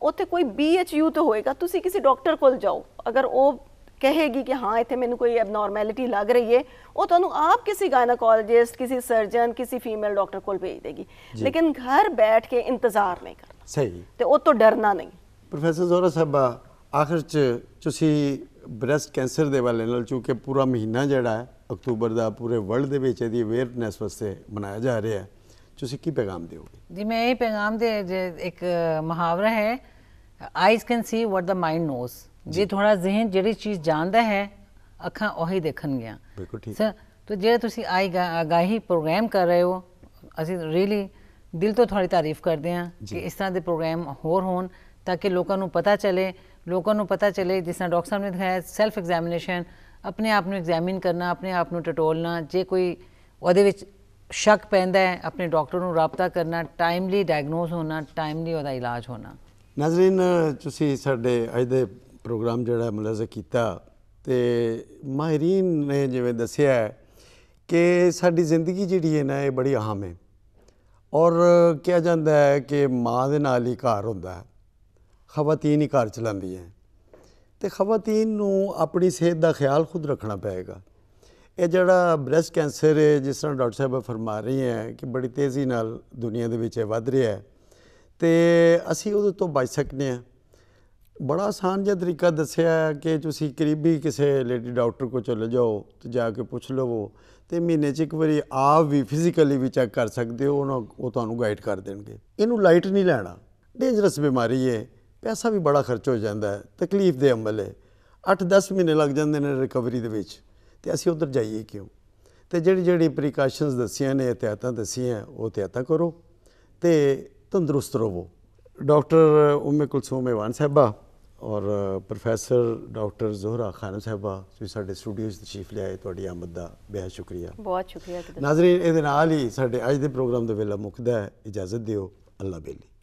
ਉੱਥੇ ਕੋਈ ਬੀਐਚਯੂ ਤੋਂ ਹੋਏਗਾ ਤੁਸੀਂ ਕਿਸੇ ਡਾਕਟਰ ਕੋਲ ਜਾਓ ਅਗਰ ਉਹ ਕਹੇਗੀ ਕਿ ਹਾਂ ਇੱਥੇ ਮੈਨੂੰ ਕੋਈ ਐਬਨੋਰਮੈਲਿਟੀ ਲੱਗ ਰਹੀ ਹੈ ਉਹ ਤੁਹਾਨੂੰ ਆਪ ਕਿਸੇ ਗਾਇਨੋਕੋਲੋਜਿਸਟ ਕਿਸੇ ਸਰਜਨ ਕਿਸੇ ਫੀਮੇਲ ਡਾਕਟਰ ਕੋਲ ਭੇਜ ਦੇਗੀ ਲੇਕਿਨ ਘਰ ਬੈਠ ਕੇ ਇੰਤਜ਼ਾਰ ਨਹੀਂ ਕਰਨਾ ਸਹੀ ਤੇ ਉਹ ਤੋਂ ਡਰਨਾ ਨਹੀਂ ਪ੍ਰੋਫੈਸਰ ਜ਼ੋਰਾ ਸਾਹਿਬਾ ਆਖਰ ਚ ਤੁਸੀਂ ਬ੍ਰੈਸਟ ਕੈਂਸਰ ਦੇ ਵਾਲੇ ਨਾਲ ਕਿਉਂਕਿ ਪੂਰਾ ਮਹੀਨਾ ਜਿਹੜਾ ਹੈ ਅਕਤੂਬਰ ਦਾ ਪੂਰੇ ਵਰਲਡ ਦੇ ਵਿੱਚ ਇਹਦੀ ਅਵੇਅਰਨੈਸ ਵਾਸਤੇ ਮਨਾਇਆ ਜਾ ਰਿਹਾ ਹੈ ਤੁਸੀਂ ਕੀ ਪੈਗਾਮ ਦਿਓਗੇ ਜੀ ਮੈਂ ਇਹ ਪੈਗਾਮ ਦੇ ਇੱਕ ਮੁਹਾਵਰਾ ਹੈ eyes can see what the mind knows ਜੇ ਥੋੜਾ ਜ਼ਿਹਨ ਜਿਹੜੀ ਚੀਜ਼ ਜਾਣਦਾ ਹੈ ਅੱਖਾਂ ਉਹੀ ਦੇਖਣਗੀਆਂ ਬਿਲਕੁਲ ਠੀਕ ਸਰ ਤੇ ਜੇ ਤੁਸੀਂ ਆਈ ਗਾਹੀ ਪ੍ਰੋਗਰਾਮ ਕਰ ਰਹੇ ਹੋ ਅਸੀਂ ਰੀਲੀ ਦਿਲ ਤੋਂ ਤੁਹਾਡੀ ਤਾਰੀਫ ਕਰਦੇ ਹਾਂ ਕਿ ਇਸ ਤਰ੍ਹਾਂ ਦੇ ਪ੍ਰੋਗਰਾਮ ਹੋਰ ਹੋਣ ਤਾਂ ਕਿ ਲੋਕਾਂ ਨੂੰ ਪਤਾ ਚੱਲੇ ਲੋਕਾਂ ਨੂੰ ਪਤਾ ਚੱਲੇ ਜਿਸ ਤਰ੍ਹਾਂ ਡਾਕਟਰ ਸਾਹਿਬ ਨੇ ਦਿਖਾਇਆ ਸੈਲਫ ਐਗਜ਼ਾਮੀਨੇਸ਼ਨ ਆਪਣੇ ਆਪ ਨੂੰ ਐਗਜ਼ਾਮਿਨ ਕਰਨਾ ਆਪਣੇ ਆਪ ਨੂੰ ਟਟੋਲਣਾ ਜੇ ਕੋਈ ਉਹਦੇ ਵਿੱਚ ਸ਼ੱਕ ਪੈਂਦਾ ਹੈ ਆਪਣੇ ਡਾਕਟਰ ਨੂੰ ਰਾਬਤਾ ਕਰਨਾ ਟਾਈਮਲੀ ਡਾਇਗਨੋਸ ਹੋਣਾ ਟਾਈਮਲੀ ਉਹਦਾ ਇਲਾਜ ਹੋਣਾ ਨਾਜ਼ਰੀਨ ਤੁਸੀਂ ਸਾਡੇ ਅੱਜ ਦੇ ਪ੍ਰੋਗਰਾਮ ਜਿਹੜਾ ਮੁਲਾਜ਼ਾ ਕੀਤਾ ਤੇ ਮਾਹਿਰਾਂ ਨੇ ਜਿਵੇਂ ਦੱਸਿਆ ਕਿ ਸਾਡੀ ਜ਼ਿੰਦਗੀ ਜਿਹੜੀ ਹੈ ਨਾ ਇਹ ਬੜੀ ਆਮ ਹੈ ਔਰ ਕਿਹਾ ਜਾਂਦਾ ਹੈ ਕਿ ਮਾਂ ਦੇ ਨਾਲ ਹੀ ਘਰ ਹੁੰਦਾ ਹੈ ਖਵਾਤੀਨ ਹੀ ਘਰ ਚਲਾਉਂਦੀ ਹੈ ਤੇ ਖਵਾਤੀਨ ਨੂੰ ਆਪਣੀ ਸਿਹਤ ਦਾ ਖਿਆਲ ਖੁਦ ਰੱਖਣਾ ਪਏਗਾ ਇਹ ਜਿਹੜਾ ਬ੍ਰੈਸਟ ਕੈਂਸਰ ਹੈ ਜਿਸ ਤਰ੍ਹਾਂ ਡਾਕਟਰ ਸਾਹਿਬ ਫਰਮਾ ਰਹੀ ਹੈ ਕਿ ਬੜੀ ਤੇਜ਼ੀ ਨਾਲ ਦੁਨੀਆ ਦੇ ਵਿੱਚ ਇਹ ਵੱਧ ਰਿਹਾ ਹੈ ਤੇ ਅਸੀਂ ਉਹਦੇ ਤੋਂ ਬਚ ਸਕਨੇ ਆ ਬੜਾ ਆਸਾਨ ਜਿਹਾ ਤਰੀਕਾ ਦੱਸਿਆ ਕਿ ਤੁਸੀਂ ਕਰੀਬੀ ਕਿਸੇ ਲੇਡੀ ਡਾਕਟਰ ਕੋਲ ਚਲੇ ਜਾਓ ਤੇ ਜਾ ਕੇ ਪੁੱਛ ਲਵੋ ਤੇ ਮਹੀਨੇ 'ਚ ਇੱਕ ਵਾਰੀ ਆਪ ਵੀ ਫਿਜ਼ੀਕਲੀ ਵੀ ਚੈੱਕ ਕਰ ਸਕਦੇ ਹੋ ਉਹਨਾਂ ਉਹ ਤੁਹਾਨੂੰ ਗਾਈਡ ਕਰ ਦੇਣਗੇ ਇਹਨੂੰ ਲਾਈਟ ਨਹੀਂ ਲੈਣਾ ਡੇਂਜਰਸ ਬਿਮਾਰੀ ਹੈ ਪੈਸਾ ਵੀ ਬੜਾ ਖਰਚ ਹੋ ਜਾਂਦਾ ਹੈ ਤਕਲੀਫ ਦੇ ਅਮਲ ਹੈ 8-10 ਮਹੀਨੇ ਲੱਗ ਜਾਂਦੇ ਨੇ ਰਿਕਵਰੀ ਦੇ ਵਿੱਚ ਤੇ ਅਸੀਂ ਉਧਰ ਜਾਈਏ ਕਿਉਂ ਤੇ ਜਿਹੜੀ ਜਿਹੜੀ ਪ੍ਰੀਕਾਸ਼ਨਸ ਦੱਸੀਆਂ ਨੇ ਇਤਿਆਤਾਂ ਦੱਸੀਆਂ ਉਹ ਇਤਿਆਤਾਂ ਕਰੋ ਤੇ ਤੰਦਰੁਸਤ ਰਹੋ ਡਾਕਟਰ ਉਮੇ ਕੁਲਸੂਮ ਇਵਾਨ ਸਾਹਿਬਾ ਔਰ ਪ੍ਰੋਫੈਸਰ ਡਾਕਟਰ ਜ਼ੋਹਰਾ ਖਾਨ ਸਾਹਿਬਾ ਤੁਸੀਂ ਸਾਡੇ ਸਟੂਡੀਓ 'ਚ ਤਸ਼ਰੀਫ ਲਿਆਏ ਤੁਹਾਡੀ ਆਮਦ ਦਾ ਬੇਹੱਦ ਸ਼ੁਕਰੀਆ ਬਹੁਤ ਸ਼ੁਕਰੀਆ ਨਾਜ਼ਰੀਨ ਇਹਦੇ ਨਾਲ ਹੀ ਸਾਡੇ ਅੱਜ ਦੇ ਪ੍ਰੋਗਰਾਮ ਦਾ ਵੇਲਾ ਮੁਕਦਾ ਹੈ ਇਜਾਜ਼ਤ ਦਿਓ ਅੱਲਾ ਬੇਲੀ